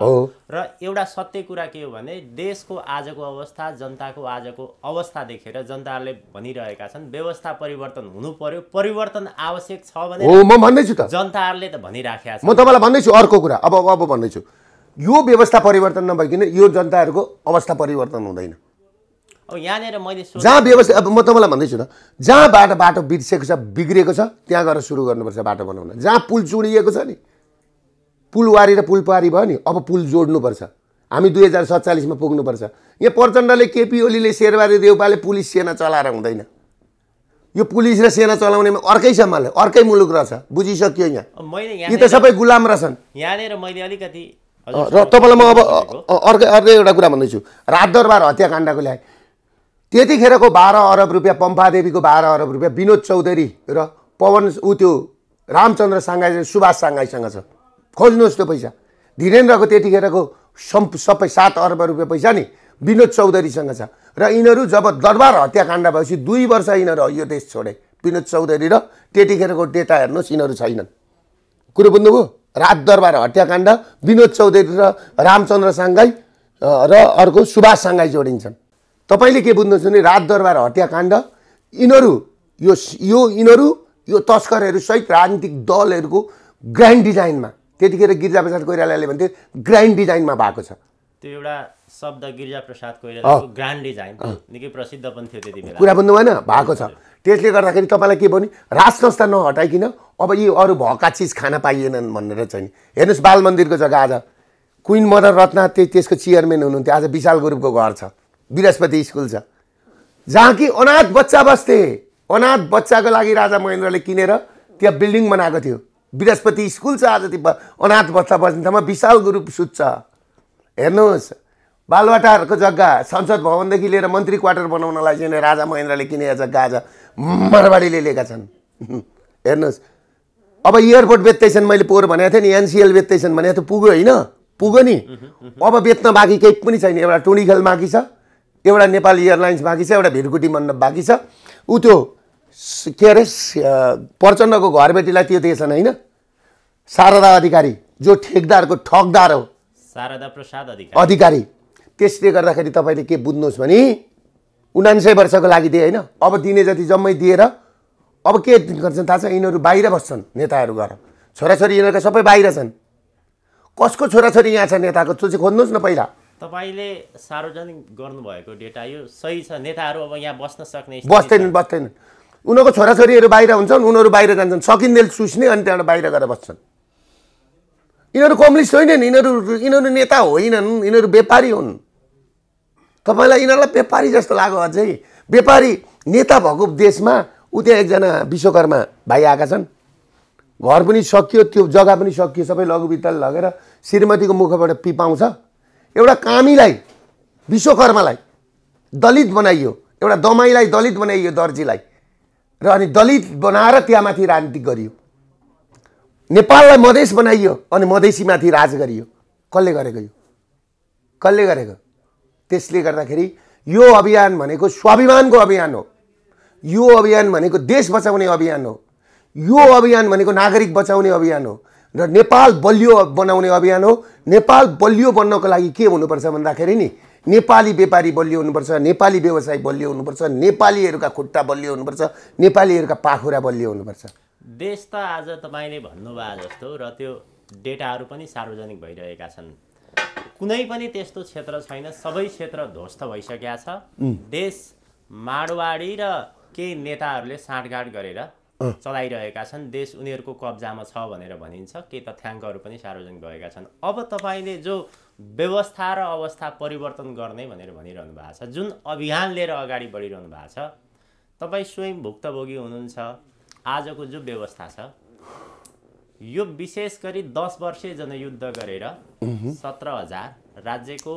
र एउटा सत्य कुरा के हो भने देशको आजको अवस्था जनताको आजको अवस्था देखेर जनताहरूले भनिरहेका छन् व्यवस्था परिवर्तन हुनु पर्यो परिवर्तन आवश्यक छ भने हो म भन्दैछु त जनताहरूले त भनिराखेका छन् म तपाईँलाई भन्दैछु अर्को कुरा अब अब भन्दैछु यो व्यवस्था परिवर्तन नभइकन यो जनताहरूको अवस्था परिवर्तन हुँदैन अब यहाँनिर मैले जहाँ व्यवस्था अब म तपाईँलाई भन्दैछु त जहाँ बाटो बाटो बिर्सिएको छ बिग्रिएको छ त्यहाँ गएर सुरु गर्नुपर्छ बाटो बनाउन जहाँ पुल चुडिएको छ नि पुलवारी र पुलपारी भयो नि अब पुल जोड्नुपर्छ हामी दुई हजार सत्तालिसमा पुग्नुपर्छ यहाँ प्रचण्डले केपी ओलीले शेरबारी देउपाले पुलिस सेना चलाएर हुँदैन यो पुलिस र सेना चलाउनेमा अर्कै सम्हाल्यो अर्कै मुलुक रहेछ बुझिसक्यो यहाँ यी त सबै गुलाम रहेछन् यहाँनिर मैले अलिकति र तपाईँलाई म अब अर्कै अर्कै एउटा कुरा भन्दैछु राजदरबार हत्याकाण्डको ल्याएँ त्यतिखेरको बाह्र अरब रुपियाँ पम्पादेवीको बाह्र अरब रुपियाँ विनोद चौधरी र पवन ऊ त्यो रामचन्द्र साङ्गाई सुभाष साङ्गाईसँग छ खोज्नुहोस् त्यो पैसा धीरेन्द्रको त्यतिखेरको सबै सात अर्ब रुपियाँ पैसा नि विनोद चौधरीसँग छ र यिनीहरू जब दरबार हत्याकाण्ड भएपछि दुई वर्ष यिनीहरू यो देश छोडे विनोद चौधरी र त्यतिखेरको डेटा हेर्नुहोस् यिनीहरू छैनन् कुरो बुझ्नुभयो रात दरबार हत्याकाण्ड विनोद चौधरी र रामचन्द्र साङ्गाई र अर्को सुभाष साङ्गाई जोडिन्छन् तपाईँले के बुझ्नुहोस् भने रात दरबार हत्याकाण्ड यिनीहरू यो यो यिनीहरू यो तस्करहरूसहित राजनीतिक दलहरूको ग्रान्ड डिजाइनमा त्यतिखेर गिरिजाप्रसाद कोइरालाले भन्थे ग्रान्ड डिजाइनमा भएको छ त्यो एउटा शब्द गिरिजाप्रसाद कोइरालाको ग्रान्ड डिजाइन निकै प्रसिद्ध पनि थियो त्यति बेला कुरा बुझ्नु भएन भएको छ त्यसले गर्दाखेरि तपाईँलाई के भन्यो राज संस्था नहटाइकन अब यी अरू भएका चिज खान पाइएनन् भनेर चाहिँ हेर्नुहोस् बाल मन्दिरको जग्गा आज क्विन मदर रत्न त्यसको चेयरम्यान हुनुहुन्थ्यो आज विशाल गुरुपको घर छ बृहस्पति स्कुल छ जहाँ कि अनाथ बच्चा बस्थे अनाथ बच्चाको लागि राजा महेन्द्रले किनेर त्यहाँ बिल्डिङ बनाएको थियो बृहस्पति स्कुल छ आज त्यो अनाथ बच्चा बस्ने ठाउँमा विशाल ग्रुप सुत्छ हेर्नुहोस् बालवाटाहरूको जग्गा संसद भवनदेखि लिएर मन्त्री क्वार्टर बनाउनलाई चाहिँ राजा महेन्द्रले किनेको जग्गा आज मारवाडीले लिएका छन् [LAUGHS] हेर्नुहोस् अब एयरपोर्ट बेच्दैछन् मैले पोहोर भनेको थिएँ नि एनसिएल बेच्दैछन् भनेको त पुग्यो होइन पुग्यो नि अब बेच्न बाँकी केही पनि छैन एउटा खेल बाँकी छ एउटा नेपाल एयरलाइन्स बाँकी छ एउटा भिरकुटी मण्डप बाँकी छ ऊ त्यो के अरे प्रचण्डको घरबेटीलाई त्यो दिएछन् होइन शारदा अधिकारी जो ठेकदारको ठगदार हो शारदा प्रसाद अधिकारी अधिकारी त्यसले गर्दाखेरि तपाईँले के बुझ्नुहोस् भने उनान्सय वर्षको लागि दिए होइन अब दिने जति जम्मै दिएर अब के गर्छन् थाहा छ यिनीहरू बाहिर बस्छन् नेताहरू गएर छोराछोरी यिनीहरूका सबै बाहिर छन् कसको छोराछोरी यहाँ छ नेताको त्यो चाहिँ खोज्नुहोस् न पहिला तपाईँले सार्वजनिक गर्नुभएको डेटा यो सही छ नेताहरू अब यहाँ बस्न सक्ने बस्दैनन् बस्दैनन् उनीहरूको छोराछोरीहरू बाहिर हुन्छन् उनीहरू बाहिर जान्छन् सकिन्देल सुस्ने अनि त्यहाँबाट बाहिर गएर बस्छन् यिनीहरू कम्युनिस्ट होइनन् यिनीहरू यिनीहरू नेता होइनन् यिनीहरू व्यापारी हुन् तपाईँलाई यिनीहरूलाई व्यापारी जस्तो लाग्यो अझै व्यापारी नेता भएको देशमा ऊ त्यहाँ एकजना विश्वकर्मा भाइ आएका छन् घर पनि सकियो त्यो जग्गा पनि सकियो सबै लघुवित्तले लगेर श्रीमतीको मुखबाट पिपाउँछ एउटा कामीलाई विश्वकर्मालाई दलित बनाइयो एउटा दमाईलाई दलित बनाइयो दर्जीलाई र अनि दलित बनाएर त्यहाँमाथि राजनीति गरियो नेपाललाई मधेस बनाइयो अनि मधेसीमाथि राज गरियो कसले गरेको यो कसले गरेको त्यसले गर्दाखेरि यो अभियान भनेको स्वाभिमानको अभियान हो यो अभियान भनेको देश बचाउने अभियान हो यो अभियान भनेको नागरिक बचाउने अभियान हो र नेपाल बलियो बनाउने अभियान हो नेपाल बलियो बन्नको लागि के हुनुपर्छ भन्दाखेरि नि नेपाली व्यापारी बलियो हुनुपर्छ नेपाली व्यवसाय बलियो हुनुपर्छ नेपालीहरूका खुट्टा बलियो हुनुपर्छ नेपालीहरूका पाखुरा बलियो हुनुपर्छ देश त आज तपाईँले भन्नुभयो जस्तो र त्यो डेटाहरू पनि सार्वजनिक भइरहेका छन् कुनै पनि त्यस्तो क्षेत्र छैन सबै क्षेत्र ध्वस्त भइसकेका छ देश माडवाडी र केही नेताहरूले साँठगाँठ गरेर चलाइरहेका छन् देश उनीहरूको कब्जामा छ भनेर भनिन्छ केही तथ्याङ्कहरू पनि सार्वजनिक भएका छन् अब तपाईँले जो व्यवस्था र अवस्था परिवर्तन गर्ने भनेर भनिरहनु भएको छ जुन अभियान लिएर अगाडि बढिरहनु भएको छ तपाईँ स्वयं भुक्तभोगी हुनुहुन्छ आजको जो व्यवस्था छ यो विशेष गरी दस वर्षे जनयुद्ध गरेर सत्र हजार राज्यको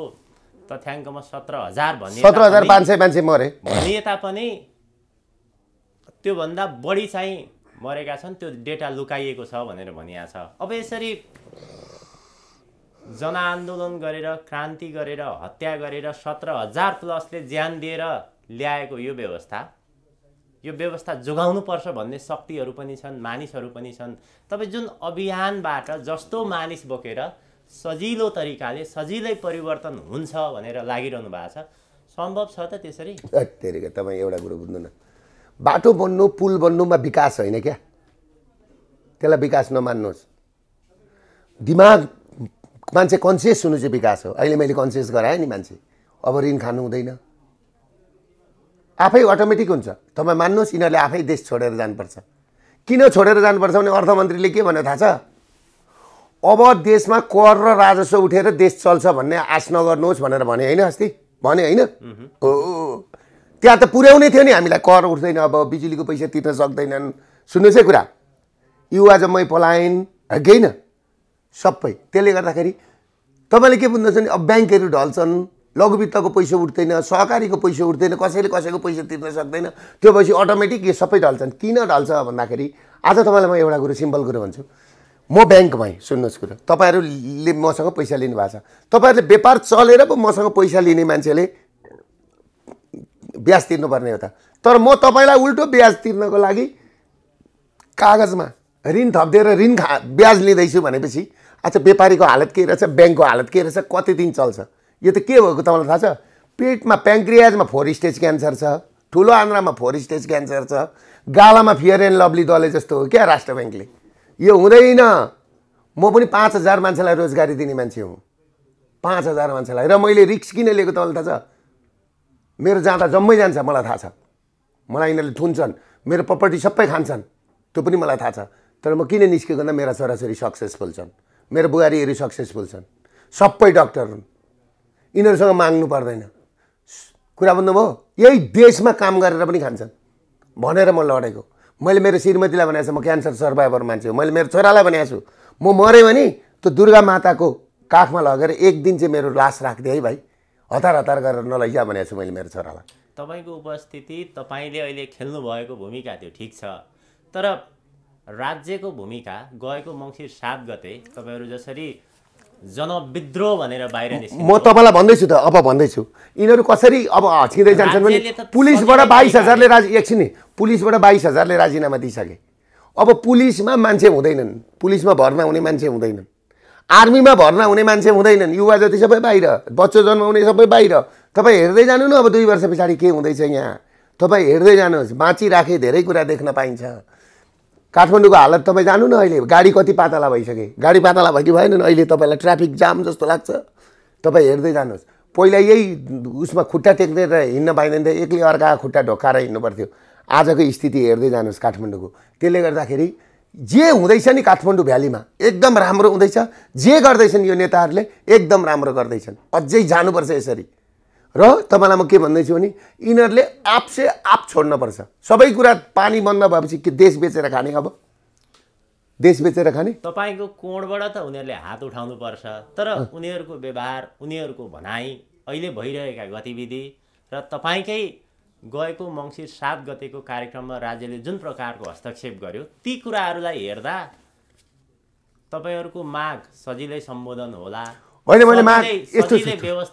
तथ्याङ्कमा सत्र हजार भन्ने सत्र हजार पाँच सय मान्छे मरे भनिए तापनि त्योभन्दा बढी चाहिँ मरेका छन् त्यो डेटा लुकाइएको छ भनेर भनिएको छ अब यसरी जनआन्दोलन गरेर क्रान्ति गरेर हत्या गरेर सत्र हजार प्लसले ज्यान दिएर ल्याएको यो व्यवस्था यो व्यवस्था जोगाउनुपर्छ भन्ने शक्तिहरू पनि छन् मानिसहरू पनि छन् तपाईँ जुन अभियानबाट जस्तो मानिस बोकेर सजिलो तरिकाले सजिलै परिवर्तन हुन्छ भनेर लागिरहनु भएको छ सम्भव छ त त्यसरी तपाईँ एउटा कुरो बुझ्नु न बाटो बन्नु पुल बन्नुमा विकास होइन क्या त्यसलाई विकास नमान्नुहोस् दिमाग मान्छे कन्सियस हुनु चाहिँ विकास हो अहिले मैले कन्सियस गराएँ नि मान्छे अब ऋण खानु हुँदैन आफै अटोमेटिक हुन्छ तपाईँ मान्नुहोस् यिनीहरूले आफै देश छोडेर जानुपर्छ किन छोडेर जानुपर्छ भने अर्थमन्त्रीले के भन्यो थाहा छ अब देशमा कर र राजस्व उठेर देश चल्छ भन्ने आश नगर्नुहोस् भनेर भने होइन अस्ति भने होइन हो त्यहाँ त पुर्याउने थियो नि हामीलाई कर उठ्दैन अब बिजुलीको पैसा तिर्न सक्दैनन् सुन्नुहोस् है कुरा युवा जम्मै पलायन केही न सबै त्यसले गर्दाखेरि तपाईँले के बुझ्नुहुन्छ भने अब ब्याङ्कहरू ढल्छन् लघुवित्तको पैसा उठ्दैन सहकारीको पैसा उठ्दैन कसैले कसैको पैसा तिर्न सक्दैन त्यो पछि अटोमेटिक यो सबै ढल्छन् किन ढल्छ भन्दाखेरि आज तपाईँलाई म एउटा कुरो सिम्पल कुरो भन्छु म ब्याङ्क भएँ सुन्नुहोस् कुरो तपाईँहरूले मसँग पैसा लिनु भएको छ तपाईँहरूले व्यापार चलेर पो मसँग पैसा लिने मान्छेले ब्याज तिर्नुपर्ने हो त तर म तपाईँलाई उल्टो ब्याज तिर्नको लागि कागजमा ऋण थपिदिएर ऋण खा ब्याज लिँदैछु भनेपछि अच्छा व्यापारीको हालत के रहेछ ब्याङ्कको हालत के रहेछ कति दिन चल्छ यो त के भएको तपाईँलाई थाहा छ पेटमा प्याङ्क्रियाजमा फोर स्टेज क्यान्सर छ ठुलो आन्द्रामा फोर स्टेज क्यान्सर छ गालामा फियर एन्ड लभली दले जस्तो हो क्या राष्ट्र ब्याङ्कले यो हुँदैन म पनि पाँच हजार मान्छेलाई रोजगारी दिने मान्छे हुँ पाँच हजार मान्छेलाई र मैले रिक्स किन लिएको तपाईँलाई थाहा छ मेरो जाँदा जम्मै जान्छ मलाई थाहा छ मलाई यिनीहरूले थुन्छन् मेरो प्रपर्टी सबै खान्छन् त्यो पनि मलाई थाहा छ तर म किन निस्केको भन्दा मेरा छोराछोरी सक्सेसफुल छन् मेरो बुहारीहरू सक्सेसफुल छन् सबै डक्टर हुन् यिनीहरूसँग माग्नु पर्दैन कुरा भन्नुभयो यही देशमा काम गरेर पनि खान्छन् भनेर म लडेको मैले मेरो श्रीमतीलाई भनेको छु म क्यान्सर सर्भाइभर मान्छे हो मैले मेरो छोरालाई भनेको छु म मरेँ भने त्यो दुर्गा माताको काखमा लगेर एक दिन चाहिँ मेरो लास राखिदिएँ है भाइ हतार हतार गरेर नलैजा भनेको छु मैले मेरो छोरालाई तपाईँको उपस्थिति तपाईँले अहिले खेल्नु भएको भूमिका थियो ठिक छ तर राज्यको भूमिका गएको मङ्सिर सात गते तपाईँहरू जसरी जनविद्रोह भनेर बाहिर म तपाईँलाई भन्दैछु त अब भन्दैछु यिनीहरू कसरी अब हच्किँदै जान्छन् भने पुलिसबाट बाइस हजारले राजी एकछिन पुलिसबाट बाइस हजारले राजीनामा दिइसके अब पुलिसमा मान्छे हुँदैनन् पुलिसमा भर्ना हुने मान्छे हुँदैनन् आर्मीमा भर्ना हुने मान्छे हुँदैनन् युवा जति सबै बाहिर बच्चो जन्माउने सबै बाहिर तपाईँ हेर्दै जानु न अब दुई वर्ष पछाडि के हुँदैछ यहाँ तपाईँ हेर्दै जानुहोस् बाँचिराखे धेरै कुरा देख्न पाइन्छ काठमाडौँको हालत तपाईँ जानु न अहिले गाडी कति पाताला भइसके गाडी पाताला भयो कि भएन अहिले तपाईँलाई ट्राफिक जाम जस्तो लाग्छ तपाईँ हेर्दै जानुहोस् पहिला यही उसमा खुट्टा र हिँड्न पाइँदैन थियो एक्लै अर्का खुट्टा ढोकाएर हिँड्नु पर्थ्यो आजको स्थिति हेर्दै जानुहोस् काठमाडौँको त्यसले गर्दाखेरि जे हुँदैछ नि काठमाडौँ भ्यालीमा एकदम राम्रो हुँदैछ जे गर्दैछन् यो नेताहरूले एकदम राम्रो गर्दैछन् अझै जानुपर्छ यसरी र तपाईँलाई म के भन्दैछु भने यिनीहरूले आफसे छोड्न पर्छ सबै कुरा पानी बन्द भएपछि के देश बेचेर खाने अब देश बेचेर खाने तपाईँको कोणबाट त उनीहरूले हात उठाउनुपर्छ तर उनीहरूको व्यवहार उनीहरूको भनाइ अहिले भइरहेका गतिविधि र तपाईँकै गएको मङ्सिर सात गतेको कार्यक्रममा राज्यले जुन प्रकारको हस्तक्षेप गर्यो ती कुराहरूलाई हेर्दा तपाईँहरूको माग सजिलै सम्बोधन होला होइन मैले माग यस्तो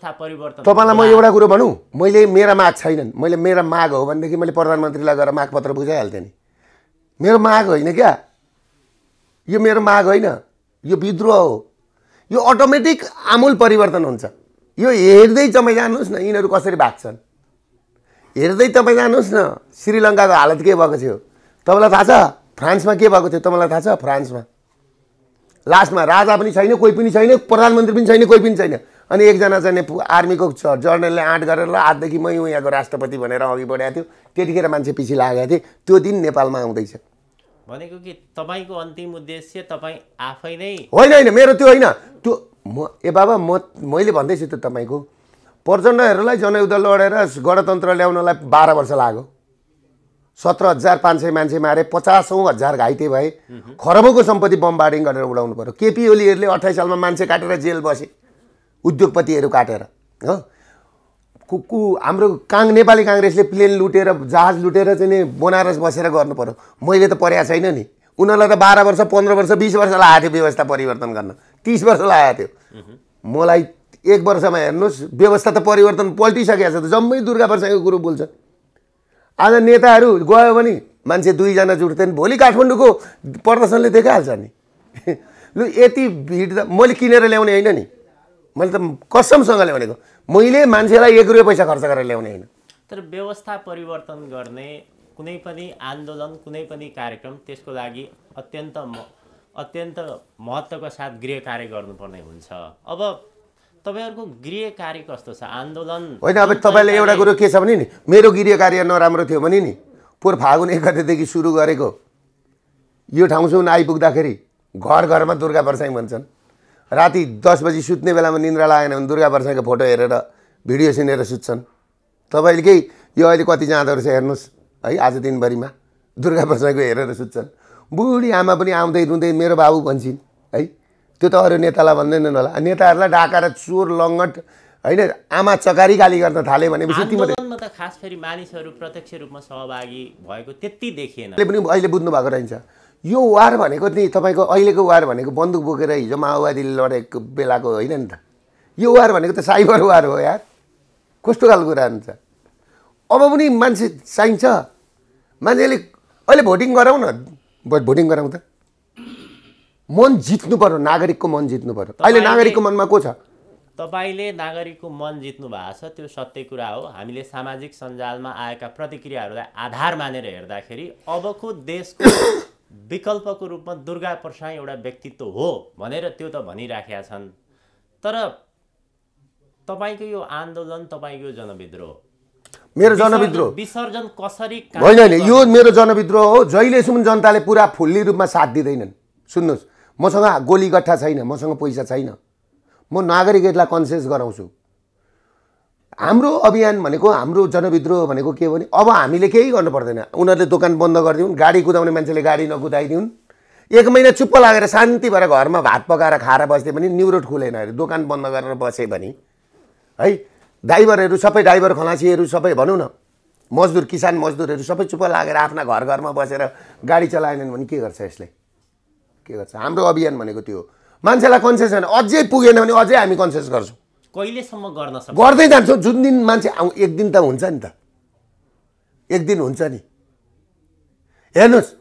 तपाईँलाई म एउटा कुरो भनौँ मैले मेरा माग छैनन् मैले मेरा माग हो भनेदेखि मैले प्रधानमन्त्रीलाई गएर मागपत्र बुझाइहाल्थेँ नि मेरो माग होइन क्या यो मेरो माग होइन यो विद्रोह हो यो अटोमेटिक आमूल परिवर्तन हुन्छ यो हेर्दै तपाईँ जानुहोस् न यिनीहरू कसरी भाग्छन् हेर्दै तपाईँ जानुहोस् न श्रीलङ्काको हालत के भएको थियो तपाईँलाई थाहा छ फ्रान्समा के भएको थियो तपाईँलाई थाहा छ फ्रान्समा लास्टमा राजा पनि छैन कोही पनि छैन प्रधानमन्त्री पनि छैन कोही पनि छैन अनि एकजना चाहिँ आर्मीको जर्नलले आँट गरेर ल आजदेखि म यहाँको राष्ट्रपति भनेर अघि बढाएको थियो त्यतिखेर मान्छे पछि लागेको थिएँ त्यो दिन नेपालमा आउँदैछ भनेको कि तपाईँको अन्तिम उद्देश्य तपाईँ आफै नै होइन होइन मेरो त्यो होइन त्यो म ए बाबा म मैले भन्दैछु त्यो तपाईँको प्रचण्डहरूलाई जनयुद्ध लडेर गणतन्त्र ल्याउनलाई बाह्र वर्ष लाग्यो सत्र हजार पाँच सय मान्छे मारे पचासौँ हजार घाइते भए खरबौँको सम्पत्ति बमबाडिङ गरेर उडाउनु पऱ्यो केपी ओलीहरूले अठाइस सालमा मान्छे काटेर जेल बसे उद्योगपतिहरू काटेर हो कुकु हाम्रो काङ नेपाली काङ्ग्रेसले प्लेन लुटेर जहाज लुटेर चाहिँ नि बनारस बसेर गर्नु पऱ्यो मैले त परेको छैन नि उनीहरूलाई त बाह्र वर्ष पन्ध्र वर्ष बिस वर्ष लगाएको थियो व्यवस्था परिवर्तन गर्न तिस वर्ष लगाएको थियो मलाई एक वर्षमा हेर्नुहोस् व्यवस्था त परिवर्तन पल्टिसकेको छ त जम्मै दुर्गा वर्षको कुरो बोल्छ आज नेताहरू गयो भने मान्छे दुईजना जुट्दैन भोलि काठमाडौँको प्रदर्शनले देखाइहाल्छ नि [LAUGHS] लु यति भिड त मैले किनेर ल्याउने होइन नि मैले त कसमसँग ल्याउनेको मैले मान्छेलाई एक रुपियाँ पैसा खर्च गरेर ल्याउने होइन तर व्यवस्था परिवर्तन गर्ने कुनै पनि आन्दोलन कुनै पनि कार्यक्रम त्यसको लागि अत्यन्त अत्यन्त महत्त्वको साथ गृह कार्य गर्नुपर्ने हुन्छ अब तपाईँहरूको गृह कार्य कस्तो छ आन्दोलन होइन अब तपाईँले एउटा कुरो के छ भने नि मेरो गृह कार्य नराम्रो थियो भने नि पुर फागुन एक गतेदेखि सुरु गरेको यो ठाउँसम्म आइपुग्दाखेरि घर घरमा दुर्गा वर्षाई भन्छन् राति दस बजी सुत्ने बेलामा निन्द्रा लागेन भने दुर्गा वर्षाईको फोटो हेरेर भिडियो सुनेर सुत्छन् तपाईँले केही यो अहिले कति जाँदो रहेछ हेर्नुहोस् है आज दिनभरिमा दुर्गा वर्षाईको हेरेर सुत्छन् बुढी आमा पनि आउँदै रुँदै मेरो बाबु भन्छन् है त्यो त अरू नेतालाई भन्दैनन् होला नेताहरूलाई डाका चोर लङ्गट होइन आमा चकारी गाली गर्न थाले भनेपछि त खास फेरि मानिसहरू प्रत्यक्ष रूपमा सहभागी भएको त्यति देखिएन पनि अहिले बुझ्नु भएको रहन्छ यो वार भनेको नि तपाईँको अहिलेको वार भनेको बन्दुक बोकेर हिजो माओवादीले लडेको बेलाको होइन नि त यो वार भनेको त साइबर वार हो यार कस्तो खालको कुरा हुन्छ अब पनि मान्छे चाहिन्छ मान्छेले अहिले भोटिङ गराउँ न भोटिङ गराउँ त मन जित्नु पर्यो नागरिकको मन जित्नु पर्यो अहिले नागरिकको मनमा को छ तपाईँले नागरिकको मन जित्नु भएको छ त्यो सत्य कुरा हो हामीले सामाजिक सञ्जालमा आएका प्रतिक्रियाहरूलाई आधार मानेर हेर्दाखेरि अबको देशको [COUGHS] विकल्पको रूपमा दुर्गा प्रसाई एउटा व्यक्तित्व हो भनेर त्यो त भनिराखेका छन् तर तपाईँको यो आन्दोलन तपाईँको जनविद्रोह मेरो जनविद्रोह विसर्जन कसरी होइन होइन यो मेरो जनविद्रोह हो जहिलेसम्म जनताले पुरा फुल्ली रूपमा साथ दिँदैनन् सुन्नुहोस् मसँग गोली गट्ठा छैन मसँग पैसा छैन म नागरिकहरूलाई कन्सियस गराउँछु हाम्रो अभियान भनेको हाम्रो जनविद्रोह भनेको के भने अब हामीले केही गर्नु पर्दैन उनीहरूले दोकान बन्द गरिदिउन् गाडी कुदाउने मान्छेले गाडी नकुदाइदिउन् एक महिना चुप्प लागेर शान्ति भएर घरमा भात पकाएर खाएर बस्दै भने न्युरोड खुलेन अरे दोकान बन्द गरेर बसे भने है ड्राइभरहरू सबै ड्राइभर खलासीहरू सबै भनौँ न मजदुर किसान मजदुरहरू सबै चुप्प लागेर आफ्ना घर घरमा बसेर गाडी चलाएनन् भने के गर्छ यसले के गर्छ हाम्रो अभियान भनेको त्यो मान्छेलाई कन्सियस छैन अझै पुगेन भने अझै हामी कन्सियस गर्छौँ कहिलेसम्म गर्न सक्छ गर्दै जान्छौँ जुन दिन मान्छे आउँ एक दिन त हुन्छ नि त एक दिन हुन्छ नि हेर्नुहोस्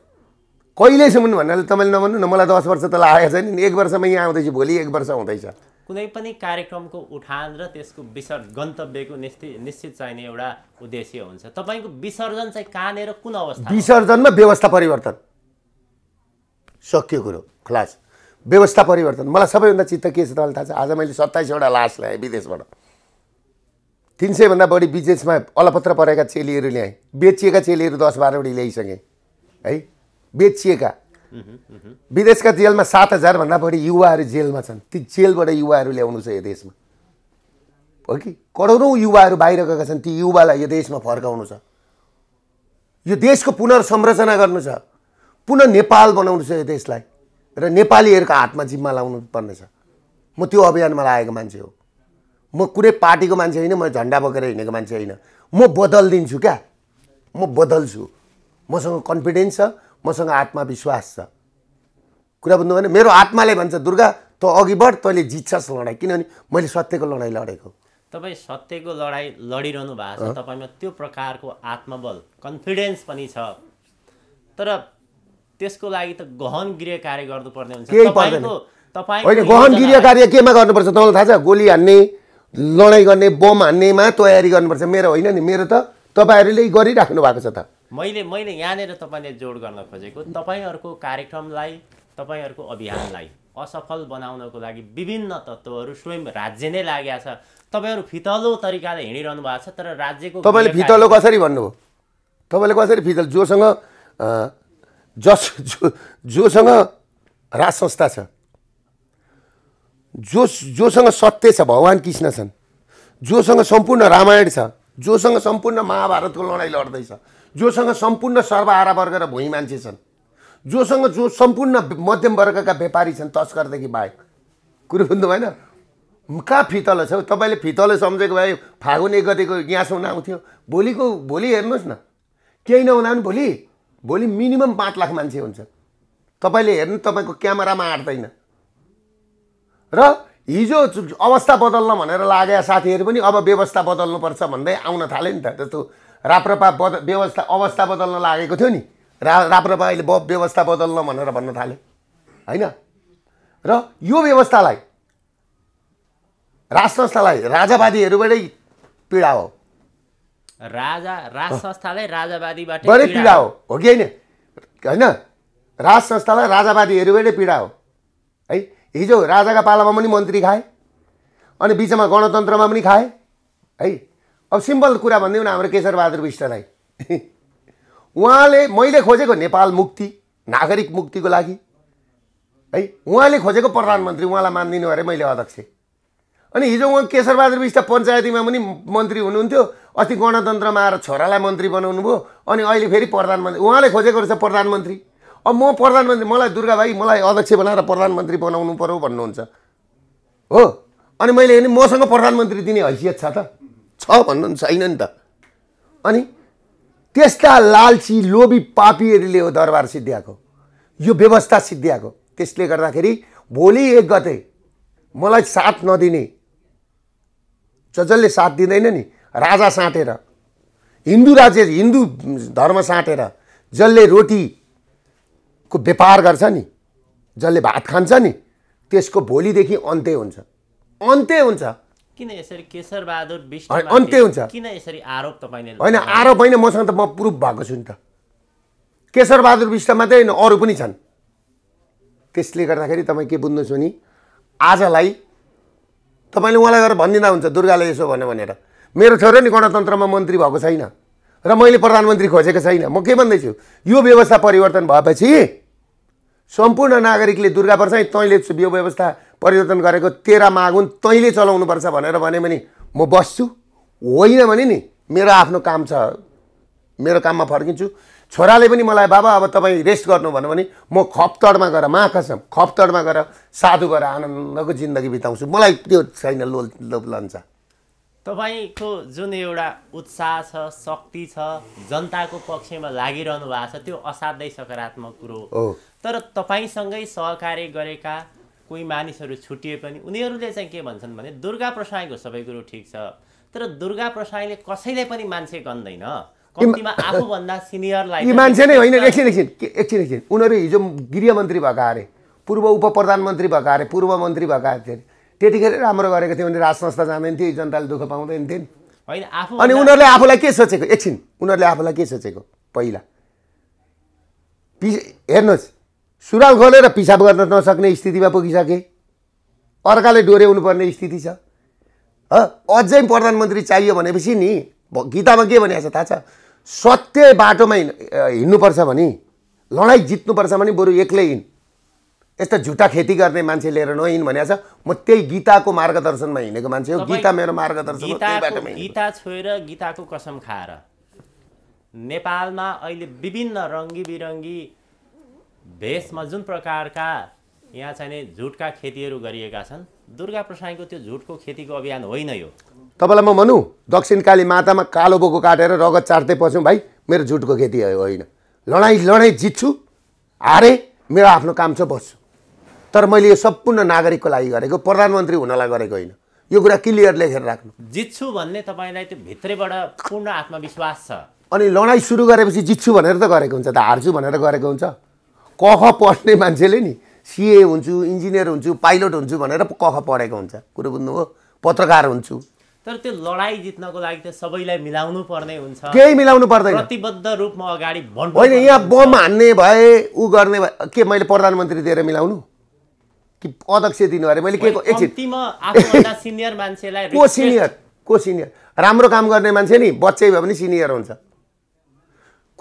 कहिलेसम्म भन्नाले तपाईँले नभन्नु न मलाई दस वर्ष त लागेको छैन नि एक वर्षमा यहाँ आउँदैछ भोलि एक वर्ष हुँदैछ कुनै पनि कार्यक्रमको उठान र त्यसको विसर् गन्तव्यको निश्चित निश्चित चाहिने एउटा उद्देश्य हुन्छ तपाईँको विसर्जन चाहिँ कहाँनिर कुन अवस्था विसर्जनमा व्यवस्था परिवर्तन सकियो कुरो क्लास व्यवस्था परिवर्तन मलाई सबैभन्दा चित्त के छ तपाईँलाई थाहा छ आज मैले सत्ताइसवटा लास ल्याएँ विदेशबाट तिन सयभन्दा बढी विदेशमा अलपत्र परेका चेलीहरू ल्याएँ बेचिएका चेलीहरू दस बाह्रवटी ल्याइसकेँ है बेचिएका विदेशका जेलमा सात हजारभन्दा बढी युवाहरू जेलमा छन् ती जेलबाट युवाहरू ल्याउनु छ यो देशमा हो कि करोडौँ युवाहरू बाहिर गएका छन् ती युवालाई यो देशमा फर्काउनु छ यो देशको पुनर्संरचना गर्नु छ पुनः नेपाल बनाउनु छ यो देशलाई र नेपालीहरूको हातमा जिम्मा लाउनु पर्नेछ म त्यो अभियानमा लागेको मान्छे हो म कुनै पार्टीको मान्छे होइन म झन्डा बोकेर हिँडेको मान्छे होइन म बदल दिन्छु क्या म बदल्छु मसँग कन्फिडेन्स छ मसँग आत्मविश्वास छ कुरा बुझ्नु भने मेरो आत्माले भन्छ दुर्गा तँ अघि बढ तैँले जित्छस् लडाइँ किनभने मैले सत्यको लडाइँ लडेको तपाईँ सत्यको लडाइँ लडिरहनु भएको छ तपाईँमा त्यो प्रकारको आत्मबल कन्फिडेन्स पनि छ तर त्यसको लागि त गहन गृह कार्य गर्नुपर्ने हुन्छ होइन गहन गृह कार्य केमा गर्नुपर्छ तपाईँलाई थाहा छ गोली हान्ने लडाइँ गर्ने बम हान्नेमा तयारी गर्नुपर्छ मेरो होइन नि मेरो त तपाईँहरूले गरिराख्नु भएको छ त मैले मैले यहाँनिर तपाईँले जोड गर्न खोजेको तपाईँहरूको कार्यक्रमलाई तपाईँहरूको अभियानलाई असफल बनाउनको लागि विभिन्न तत्त्वहरू स्वयं राज्य नै लागेको छ तपाईँहरू फितलो तरिकाले हिँडिरहनु भएको छ तर राज्यको तपाईँले फितलो कसरी भन्नुभयो तपाईँले कसरी फितलो जोसँग जस जो जोसँग राज संस्था छ जो जोसँग सत्य छ भगवान् कृष्ण छन् जोसँग सम्पूर्ण रामायण छ जोसँग सम्पूर्ण महाभारतको लडाइँ लड्दैछ जोसँग सम्पूर्ण सर्वहारा वर्ग र भुइँ मान्छे छन् जोसँग जो सम्पूर्ण मध्यम वर्गका व्यापारी छन् तस्करदेखि बाहेक कुरो बुझ्नु भएन कहाँ फितलो छ तपाईँले फितलो सम्झेको भए फागुन एक गतिको यहाँसम्म आउँथ्यो भोलिको भोलि हेर्नुहोस् न केही नहुँदा पनि भोलि भोलि मिनिमम पाँच लाख मान्छे हुन्छ तपाईँले हेर्नु तपाईँको क्यामेरामा आँट्दैन र हिजो अवस्था बदल्न भनेर लागेका साथीहरू पनि अब व्यवस्था बदल्नुपर्छ भन्दै आउन थाल्यो नि त जस्तो राप्रपा बद व्यवस्था अवस्था बदल्न लागेको थियो नि रा राप्रपा अहिले व्यवस्था बदल्न भनेर भन्न थाल्यो होइन र यो व्यवस्थालाई संस्थालाई राजावादीहरूबाटै पीडा हो राजा राज संस्थालाई राजावादीबाट पीडा हो हो कि होइन होइन राज संस्थालाई राजावादीहरूबाटै पीडा हो है हिजो राजाका पालामा पनि मन्त्री खाए अनि बिचमा गणतन्त्रमा पनि खाए है अब सिम्पल कुरा भनिदिउँ न हाम्रो केशरबहादुर विष्टलाई [LAUGHS] उहाँले मैले खोजेको नेपाल मुक्ति नागरिक मुक्तिको लागि है उहाँले खोजेको प्रधानमन्त्री उहाँलाई मानिदिनु अरे मैले अध्यक्ष अनि हिजो उहाँ केशरबहादुर विष्ट पञ्चायतीमा पनि मन्त्री हुनुहुन्थ्यो अस्ति गणतन्त्रमा आएर छोरालाई मन्त्री बनाउनु भयो अनि अहिले फेरि प्रधानमन्त्री उहाँले खोजेको रहेछ प्रधानमन्त्री अब म प्रधानमन्त्री मलाई दुर्गा भाइ मलाई अध्यक्ष बनाएर प्रधानमन्त्री बनाउनु पऱ्यो भन्नुहुन्छ हो अनि मैले हेर्ने मसँग प्रधानमन्त्री दिने हैसियत छ त छ भन्नु छैन नि त अनि त्यस्ता लालची लोभी पापीहरूले हो दरबार सिद्ध्याएको यो व्यवस्था सिद्ध्याएको त्यसले गर्दाखेरि भोलि एक गते मलाई साथ नदिने जसले साथ दिँदैन नि राजा साँटेर हिन्दू राज्य हिन्दू धर्म साँटेर जसले रोटीको व्यापार गर्छ नि जसले भात खान्छ नि त्यसको भोलिदेखि अन्त्य हुन्छ अन्त्य हुन्छ किन यसरी केशरबहादुर अन्त्य हुन्छ किन यसरी आरोप तपाईँले होइन आरोप होइन मसँग त म प्रुफ भएको छु नि त बहादुर विष्ट मात्रै होइन अरू पनि छन् त्यसले गर्दाखेरि तपाईँ के बुझ्नुहोस् भने आजलाई तपाईँले उहाँलाई गएर भनिदिँदा हुन्छ दुर्गाले यसो भन्यो भनेर मेरो छोरो नि गणतन्त्रमा मन्त्री भएको छैन र मैले प्रधानमन्त्री खोजेको छैन म के भन्दैछु यो व्यवस्था परिवर्तन भएपछि सम्पूर्ण नागरिकले दुर्गा पर्छ तैँले यो व्यवस्था परिवर्तन गरेको तेह्र मागुन तैँले चलाउनुपर्छ भनेर भन्यो भने म बस्छु होइन भने नि मेरो आफ्नो काम छ मेरो काममा फर्किन्छु छोराले पनि मलाई बाबा अब तपाईँ रेस्ट गर्नु भन्नु भने म खपतडमा गएर माखसम खपतडमा गएर साधु गएर आनन्दको जिन्दगी बिताउँछु मलाई त्यो छैन लो लोभ लन्छ तपाईँको जुन एउटा उत्साह छ शक्ति छ जनताको पक्षमा लागिरहनु भएको छ त्यो असाध्यै सकारात्मक कुरो हो तर तपाईँसँगै सहकार्य गरेका कोही मानिसहरू छुटिए पनि उनीहरूले चाहिँ के भन्छन् भने दुर्गा प्रसाईको सबै कुरो ठिक छ तर दुर्गा प्रसाईले कसैले पनि मान्छे गन्दैन यी मान्छे नै होइन एकछिन एकछिन एकछिन एकछिन उनीहरू हिजो गृहमन्त्री भएका अरे पूर्व उप प्रधानमन्त्री भएका अरे पूर्व मन्त्री भएका थिए त्यतिखेर राम्रो गरेको थियो भने राज संस्था जाँदैन थियो जनताले दुःख पाउँदैन थिएन होइन आफू अनि उनीहरूले आफूलाई के सोचेको एकछिन उनीहरूले आफूलाई के सोचेको पहिला पि हेर्नुहोस् सुराल खोलेर पिसाब गर्न नसक्ने स्थितिमा पुगिसके अर्काले डोर्याउनु पर्ने स्थिति छ अझै प्रधानमन्त्री चाहियो भनेपछि नि गीतामा के भनिएको छ थाहा छ सत्य बाटोमा हिँड्नुपर्छ भने लडाइँ जित्नुपर्छ भने बरु एक्लै हिँड यस्ता झुटा खेती गर्ने मान्छे लिएर नहिँड भनेको छ म त्यही गीताको मार्गदर्शनमा हिँडेको मान्छे हो गीता मेरो मार्गदर्शन गीता छोएर गीताको कसम खाएर नेपालमा अहिले विभिन्न रङ्गी बिरङ्गी भेषमा जुन प्रकारका यहाँ चाहिँ झुटका खेतीहरू गरिएका छन् दुर्गा प्रसाईको त्यो झुटको खेतीको अभियान होइन यो तपाईँलाई म भनौँ दक्षिण काली मातामा कालो बोको काटेर रगत चाट्दै पस्यौँ भाइ मेरो झुटको खेती होइन लडाइँ लडाइँ जित्छु हारे मेरो आफ्नो काम छ बस्छु तर मैले यो सम्पूर्ण नागरिकको लागि गरेको प्रधानमन्त्री हुनलाई गरेको होइन यो कुरा क्लियर लेखेर राख्नु जित्छु भन्ने तपाईँलाई त्यो भित्रैबाट पूर्ण आत्मविश्वास छ अनि लडाइँ सुरु गरेपछि जित्छु भनेर त गरेको हुन्छ त हार्छु भनेर गरेको हुन्छ कख पढ्ने मान्छेले नि सिए हुन्छु इन्जिनियर हुन्छु पाइलट हुन्छु भनेर कख पढेको हुन्छ कुरो बुझ्नुभयो पत्रकार हुन्छु तर त्यो लडाइँ जित्नको लागि त सबैलाई मिलाउनु पर्ने हुन्छ केही मिलाउनु पर्दैन प्रतिबद्ध रूपमा अगाडि बढ्नु होइन यहाँ बम हान्ने भए ऊ गर्ने भए के मैले प्रधानमन्त्री दिएर मिलाउनु कि अध्यक्ष दिनु अरे मैले के एकछिन सिनियर मान्छेलाई [LAUGHS] को सिनियर को सिनियर राम्रो काम गर्ने मान्छे नि बच्चै भए पनि सिनियर हुन्छ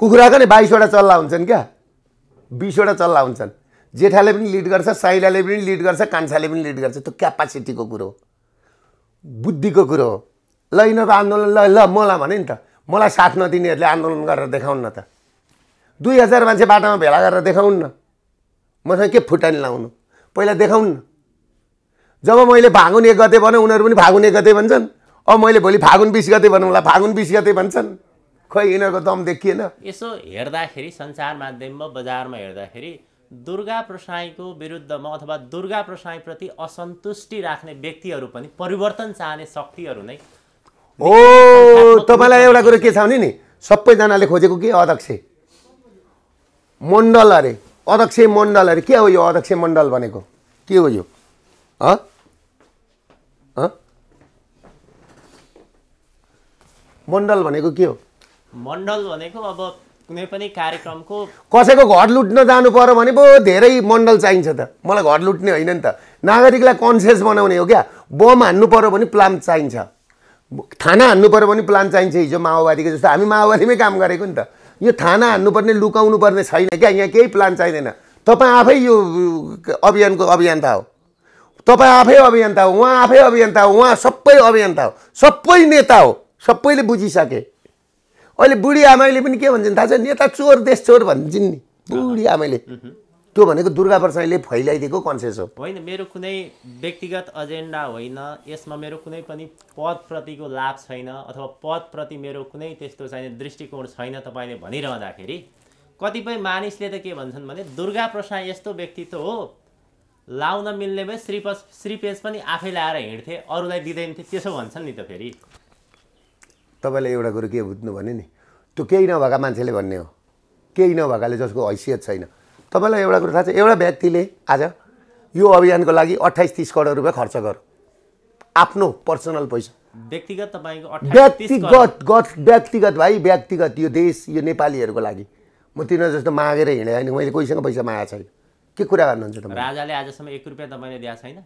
कुखुराको नि बाइसवटा चल्ला हुन्छन् क्या बिसवटा चल्ला हुन्छन् जेठाले पनि लिड गर्छ साइलाले पनि लिड गर्छ कान्छाले पनि लिड गर्छ त्यो क्यापासिटीको कुरो हो बुद्धिको कुरो हो ल यिनीहरूको आन्दोलन ल ल मलाई भने नि त मलाई साथ नदिनेहरूले आन्दोलन गरेर देखाउन्न त दुई हजार मान्छे बाटोमा भेला गरेर देखाउन्न मसँग के फुटानी लाउनु पहिला देखाउन्न जब मैले फागुन एक गते भनौँ उनीहरू पनि फागुन एक गते भन्छन् अब मैले भोलि फागुन बिस गते भनौँला फागुन बिस गते भन्छन् खोइ यिनीहरूको दम देखिएन यसो हेर्दाखेरि सञ्चार माध्यममा बजारमा हेर्दाखेरि दुर्गा प्रसाईको विरुद्धमा अथवा दुर्गा प्रसाईप्रति असन्तुष्टि राख्ने व्यक्तिहरू पनि परिवर्तन चाहने शक्तिहरू नै हो तपाईँलाई एउटा कुरो के छ भने नि सबैजनाले खोजेको के अध्यक्ष मण्डल अरे अध्यक्ष मण्डल अरे के हो यो अध्यक्ष मण्डल भनेको के हो यो मण्डल भनेको के हो मण्डल भनेको अब कुनै पनि कार्यक्रमको कसैको घर लुट्न जानु पर्यो भने पो धेरै मण्डल चाहिन्छ त मलाई घर लुट्ने होइन नि त नागरिकलाई कन्सियस बनाउने हो क्या बम हान्नु पऱ्यो भने प्लान चाहिन्छ थाना हान्नु पऱ्यो भने प्लान चाहिन्छ हिजो माओवादीको जस्तो हामी माओवादीमै काम गरेको नि त यो थाना हान्नुपर्ने लुकाउनु पर्ने छैन क्या यहाँ केही प्लान चाहिँदैन तपाईँ आफै यो अभियानको अभियन्ता हो तपाईँ आफै अभियन्ता हो उहाँ आफै अभियन्ता हो उहाँ सबै अभियन्ता हो सबै नेता हो सबैले बुझिसके अहिले बुढी आमैले पनि के भन्छन् थाहा छ नेता चोर देश चोर भन्छन् नि बुढी आमैले त्यो भनेको दुर्गा प्रसाईले फैलाइदिएको कन्सेस हो होइन मेरो कुनै व्यक्तिगत एजेन्डा होइन यसमा मेरो कुनै पनि पदप्रतिको लाभ छैन अथवा पदप्रति मेरो कुनै त्यस्तो चाहिँ दृष्टिकोण छैन तपाईँले भनिरहँदाखेरि कतिपय मानिसले त के भन्छन् भने दुर्गा प्रसाई यस्तो व्यक्तित्व हो लाउन मिल्नेमै श्रीपस श्रीपेज पनि आफै ल्याएर हिँड्थे अरूलाई दिँदैन थिए त्यसो भन्छन् नि त फेरि तपाईँले एउटा कुरो के बुझ्नु भने नि त्यो केही नभएका मान्छेले भन्ने हो केही नभएकाले जसको हैसियत छैन तपाईँलाई एउटा कुरो थाहा छ एउटा व्यक्तिले आज यो अभियानको लागि अठाइस तिस करोड रुपियाँ खर्च गर आफ्नो पर्सनल पैसा व्यक्तिगत तपाईँको व्यक्तिगत गत व्यक्तिगत भाइ व्यक्तिगत यो देश यो नेपालीहरूको लागि म तिनीहरू जस्तो मागेर हिँडेँ होइन मैले कोहीसँग पैसा मागेको छैन के कुरा गर्नुहुन्छ तपाईँ राजाले आजसम्म एक रुपियाँ तपाईँले दिएको छैन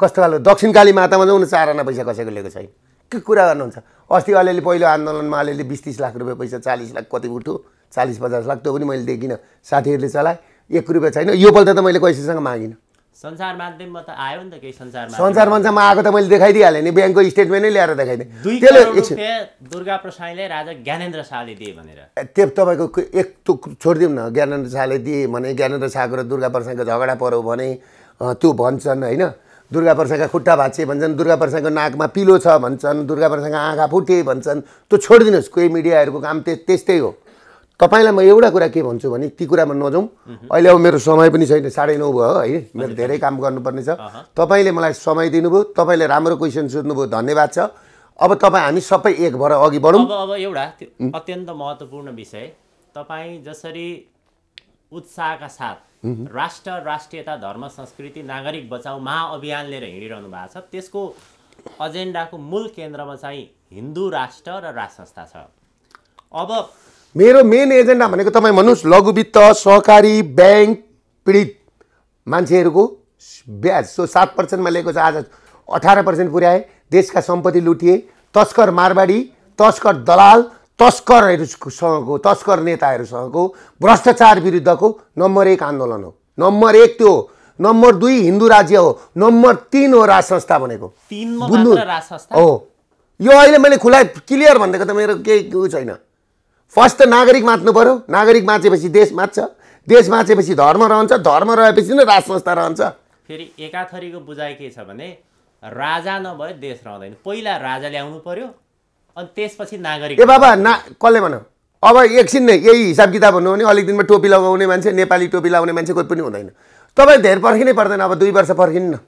कस्तो खालको दक्षिणकाली मातामा जाउँ न चार पैसा कसैको लिएको छैन के कुरा गर्नुहुन्छ अस्ति अलिअलि पहिलो आन्दोलनमा अलिअलि बिस तिस लाख रुपियाँ पैसा चालिस लाख कति उठ्यो चालिस पचास लाख त्यो पनि मैले देखिनँ साथीहरूले चलाएँ एक रुपियाँ छैन योपल्ट त मैले कसैसँग मागिनँ संसार माध्यममा त आयो नि त केही संसार संसार मञ्चमा आएको त मैले देखाइदिइहालेँ नि ब्याङ्कको स्टेटमेन्टै ल्याएर देखाइदिएँ त्यसले दुर्गा प्रसाईले राजा ज्ञानेन्द्र शाहले दिए भनेर त्यो तपाईँको एक त छोडिदिउँ न ज्ञानेन्द्र शाहले दिए भने ज्ञानेन्द्र शाहको र दुर्गा प्रसाईको झगडा पऱ्यो भने त्यो भन्छन् होइन दुर्गा परसाका खुट्टा भाँचे भन्छन् दुर्गा प्रसाङको नाकमा पिलो छ भन्छन् दुर्गा परसाका आँखा फुटे भन्छन् त्यो छोडिदिनुहोस् कोही मिडियाहरूको काम त्यस त्यस्तै हो तपाईँलाई म एउटा कुरा के भन्छु भने ती कुरामा नजाउँ अहिले अब मेरो समय पनि छैन साढे नौ भयो है मेरो धेरै काम गर्नुपर्ने छ तपाईँले मलाई समय दिनुभयो तपाईँले राम्रो क्वेसन सोध्नुभयो धन्यवाद छ अब तपाईँ हामी सबै एक भएर अघि बढौँ अब एउटा अत्यन्त महत्त्वपूर्ण विषय तपाईँ जसरी उत्साहका साथ राष्ट्र राष्ट्रियता धर्म संस्कृति नागरिक बचाउ महाअभियान लिएर हिँडिरहनु भएको छ त्यसको एजेन्डाको मूल केन्द्रमा चाहिँ हिन्दू राष्ट्र र राज संस्था छ अब मेरो मेन एजेन्डा भनेको तपाईँ भन्नुहोस् लघुवित्त सहकारी ब्याङ्क पीडित मान्छेहरूको ब्याज सो सात पर्सेन्टमा लिएको छ आज अठार पर्सेन्ट पुर्याए देशका सम्पत्ति लुटिए तस्कर मारवाडी तस्कर दलाल तस्करहरूसँगको तस्कर नेताहरूसँगको भ्रष्टाचार विरुद्धको नम्बर एक आन्दोलन हो नम्बर एक त्यो नम्बर दुई हिन्दू राज्य हो नम्बर तिन हो राज संस्था भनेको हो यो अहिले मैले खुला क्लियर भनेको त मेरो केही उयो छैन फर्स्ट त नागरिक माच्नु पऱ्यो नागरिक माचेपछि देश माच्छ देश माचेपछि धर्म रहन्छ धर्म रहेपछि नै राज संस्था रहन्छ फेरि एकाथरीको बुझाइ के छ भने राजा नभए देश रहँदैन पहिला राजा ल्याउनु पर्यो अनि त्यसपछि नागरिक ए बाबा ना कसले भनौँ अब एकछिन नै यही हिसाब किताब भन्नु भने अलिक दिनमा टोपी लगाउने मान्छे नेपाली टोपी लगाउने मान्छे कोही पनि हुँदैन तपाईँ धेर पर्खिनै पर्दैन अब दुई वर्ष पर्खिन्न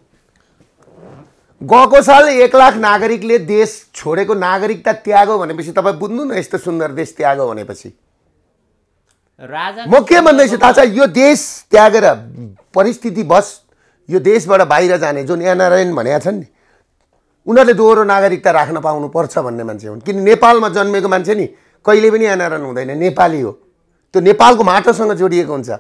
गएको साल एक लाख नागरिकले देश छोडेको नागरिकता त्यागो भनेपछि तपाईँ बुझ्नु न यस्तो सुन्दर देश त्यागो भनेपछि राजा म के भन्दैछु थाहा यो देश त्यागेर परिस्थिति बस यो देशबाट बाहिर जाने जुन एनआरएन भनेका छन् नि उनीहरूले दोहोरो नागरिकता राख्न पाउनुपर्छ भन्ने मान्छे हुन् किन नेपालमा जन्मेको मान्छे नि कहिले पनि एनआरएन हुँदैन नेपाली हो त्यो नेपालको माटोसँग जोडिएको हुन्छ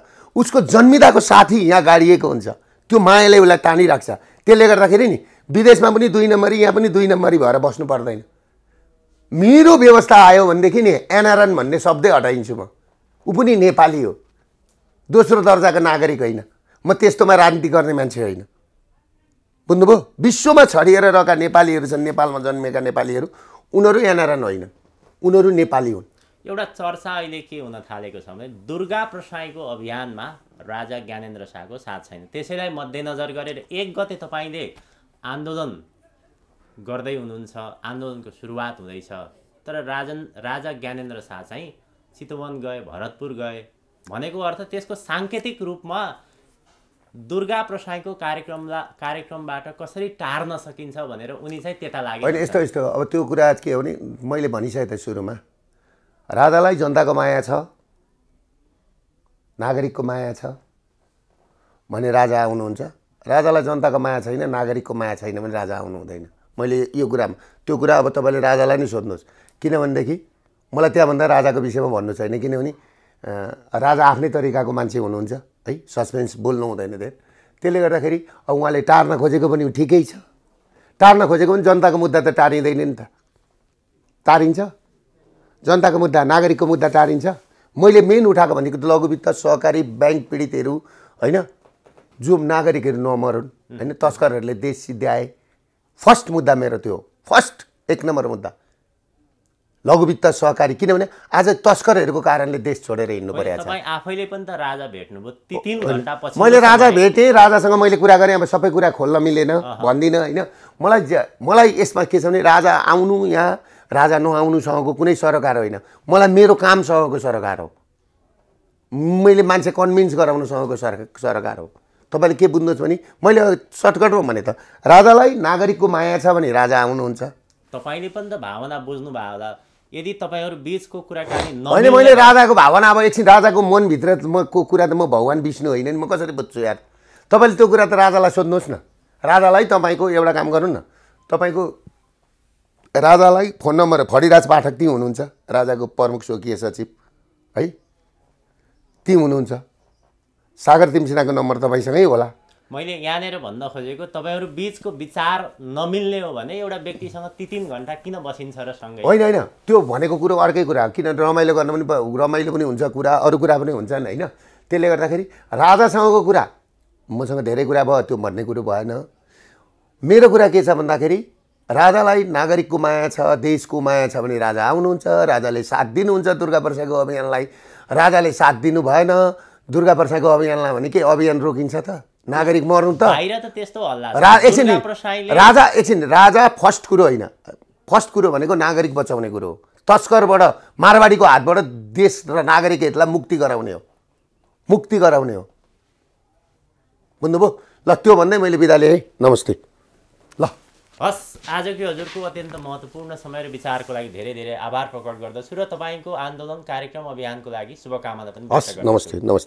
उसको जन्मिदाको साथी यहाँ गाडिएको हुन्छ त्यो मायाले उसलाई तानिराख्छ त्यसले गर्दाखेरि नि विदेशमा पनि दुई नम्बरी यहाँ पनि दुई नम्बरी भएर बस्नु पर्दैन मेरो व्यवस्था आयो भनेदेखि नि एनआरएन भन्ने शब्दै हटाइन्छु म ऊ पनि नेपाली हो दोस्रो दर्जाको नागरिक होइन म त्यस्तोमा राजनीति गर्ने मान्छे होइन बुझ्नुभयो विश्वमा छरिएर रहेका नेपालीहरू छन् नेपालमा जन्मेका नेपालीहरू उनीहरू एनआरएन होइन उनीहरू नेपाली हुन् एउटा चर्चा अहिले के हुन थालेको छ भने दुर्गा प्रसाईको अभियानमा राजा ज्ञानेन्द्र शाहको साथ छैन त्यसैलाई मध्यनजर गरेर एक गते तपाईँले आन्दोलन गर्दै हुनुहुन्छ आन्दोलनको सुरुवात हुँदैछ तर राजन राजा ज्ञानेन्द्र शाह चाहिँ चितवन गए भरतपुर गए भनेको अर्थ त्यसको साङ्केतिक रूपमा दुर्गा प्रसाईको कार्यक्रम कार्यक्रमबाट कसरी टार्न सकिन्छ भनेर उनी चाहिँ त्यता लाग्यो होइन यस्तो यस्तो अब त्यो कुरा के हो भने मैले भनिसकेँ त सुरुमा राजालाई जनताको माया छ नागरिकको माया छ भने राजा आउनुहुन्छ राजालाई जनताको माया छैन नागरिकको माया छैन भने राजा आउनु हुँदैन मैले यो कुरा त्यो कुरा अब तपाईँले राजालाई नै सोध्नुहोस् किनभनेदेखि मलाई त्यहाँभन्दा राजाको विषयमा भन्नु छैन किनभने राजा आफ्नै तरिकाको मान्छे हुनुहुन्छ है सस्पेन्स बोल्नु हुँदैन धेरै त्यसले गर्दाखेरि अब उहाँले टार्न खोजेको पनि ठिकै छ टार्न खोजेको पनि जनताको मुद्दा त टारिँदैन नि त टारिन्छ जनताको मुद्दा नागरिकको मुद्दा टारिन्छ मैले मेन उठाएको भनेको त लघुवित्त सहकारी ब्याङ्क पीडितहरू होइन जो नागरिकहरू नमरुन् होइन तस्करहरूले देश सिद्ध्याए फर्स्ट मुद्दा मेरो त्यो फर्स्ट एक नम्बर मुद्दा लघुवित्त सहकारी किनभने आज तस्करहरूको कारणले देश छोडेर हिँड्नु परेको छ आफैले पनि त राजा भेट्नुभयो मैले राजा भेटेँ राजासँग मैले कुरा गरेँ अब सबै कुरा खोल्न मिलेन भन्दिनँ होइन मलाई मलाई यसमा के छ भने राजा आउनु या राजा नआउनुसँगको कुनै सरोकार होइन मलाई मेरो कामसँगको सरोकार हो मैले मान्छे कन्भिन्स गराउनुसँगको सर सरोकार हो तपाईँले के बुझ्नुहोस् भने मैले सर्टकटमा भने त राजालाई नागरिकको माया छ भने राजा आउनुहुन्छ तपाईँले पनि त भावना बुझ्नुभयो होला यदि तपाईँहरू बिचको कुराकानी होइन मैले राजाको भावना अब एकछिन राजाको मनभित्र म को कुरा त म भगवान् विष्णु होइन नि म कसरी बुझ्छु यार तपाईँले त्यो कुरा त राजालाई सोध्नुहोस् न राजालाई तपाईँको एउटा काम गर्नु न तपाईँको राजालाई फोन नम्बर फडिराज पाठक ती हुनुहुन्छ राजाको प्रमुख स्वकीय सचिव है ती हुनुहुन्छ सागर तिमसिनाको नम्बर तपाईँसँगै होला मैले यहाँनिर भन्न खोजेको तपाईँहरू बिचको विचार नमिल्ने हो भने एउटा व्यक्तिसँग ती तिन घन्टा किन बसिन्छ र सँगै होइन होइन त्यो भनेको कुरो अर्कै कुरा किन रमाइलो गर्न पनि रमाइलो पनि हुन्छ कुरा अरू कुरा पनि हुन्छन् होइन त्यसले गर्दाखेरि राजासँगको कुरा मसँग धेरै कुरा भयो त्यो भन्ने कुरो भएन मेरो कुरा के छ भन्दाखेरि राजालाई नागरिकको माया छ देशको माया छ भने राजा आउनुहुन्छ राजाले साथ दिनुहुन्छ दुर्गा वर्षाको अभियानलाई राजाले साथ दिनु भएन दुर्गा वर्षाको अभियानलाई भने के अभियान रोकिन्छ त नागरिक मर्नु त एकछिन राजा एकछिन राजा फर्स्ट कुरो होइन फर्स्ट कुरो भनेको नागरिक बचाउने कुरो हो तस्करबाट मारवाडीको हातबाट देश र नागरिकहरूलाई मुक्ति गराउने हो मुक्ति गराउने हो बुझ्नुभयो ल त्यो भन्दै मैले बिदा लिएँ नमस्ते ल हस् आजको हजुरको अत्यन्त महत्त्वपूर्ण समय र विचारको लागि धेरै धेरै आभार प्रकट गर्दछु र तपाईँको आन्दोलन कार्यक्रम अभियानको लागि शुभकामना पनि नमस्ते नमस्ते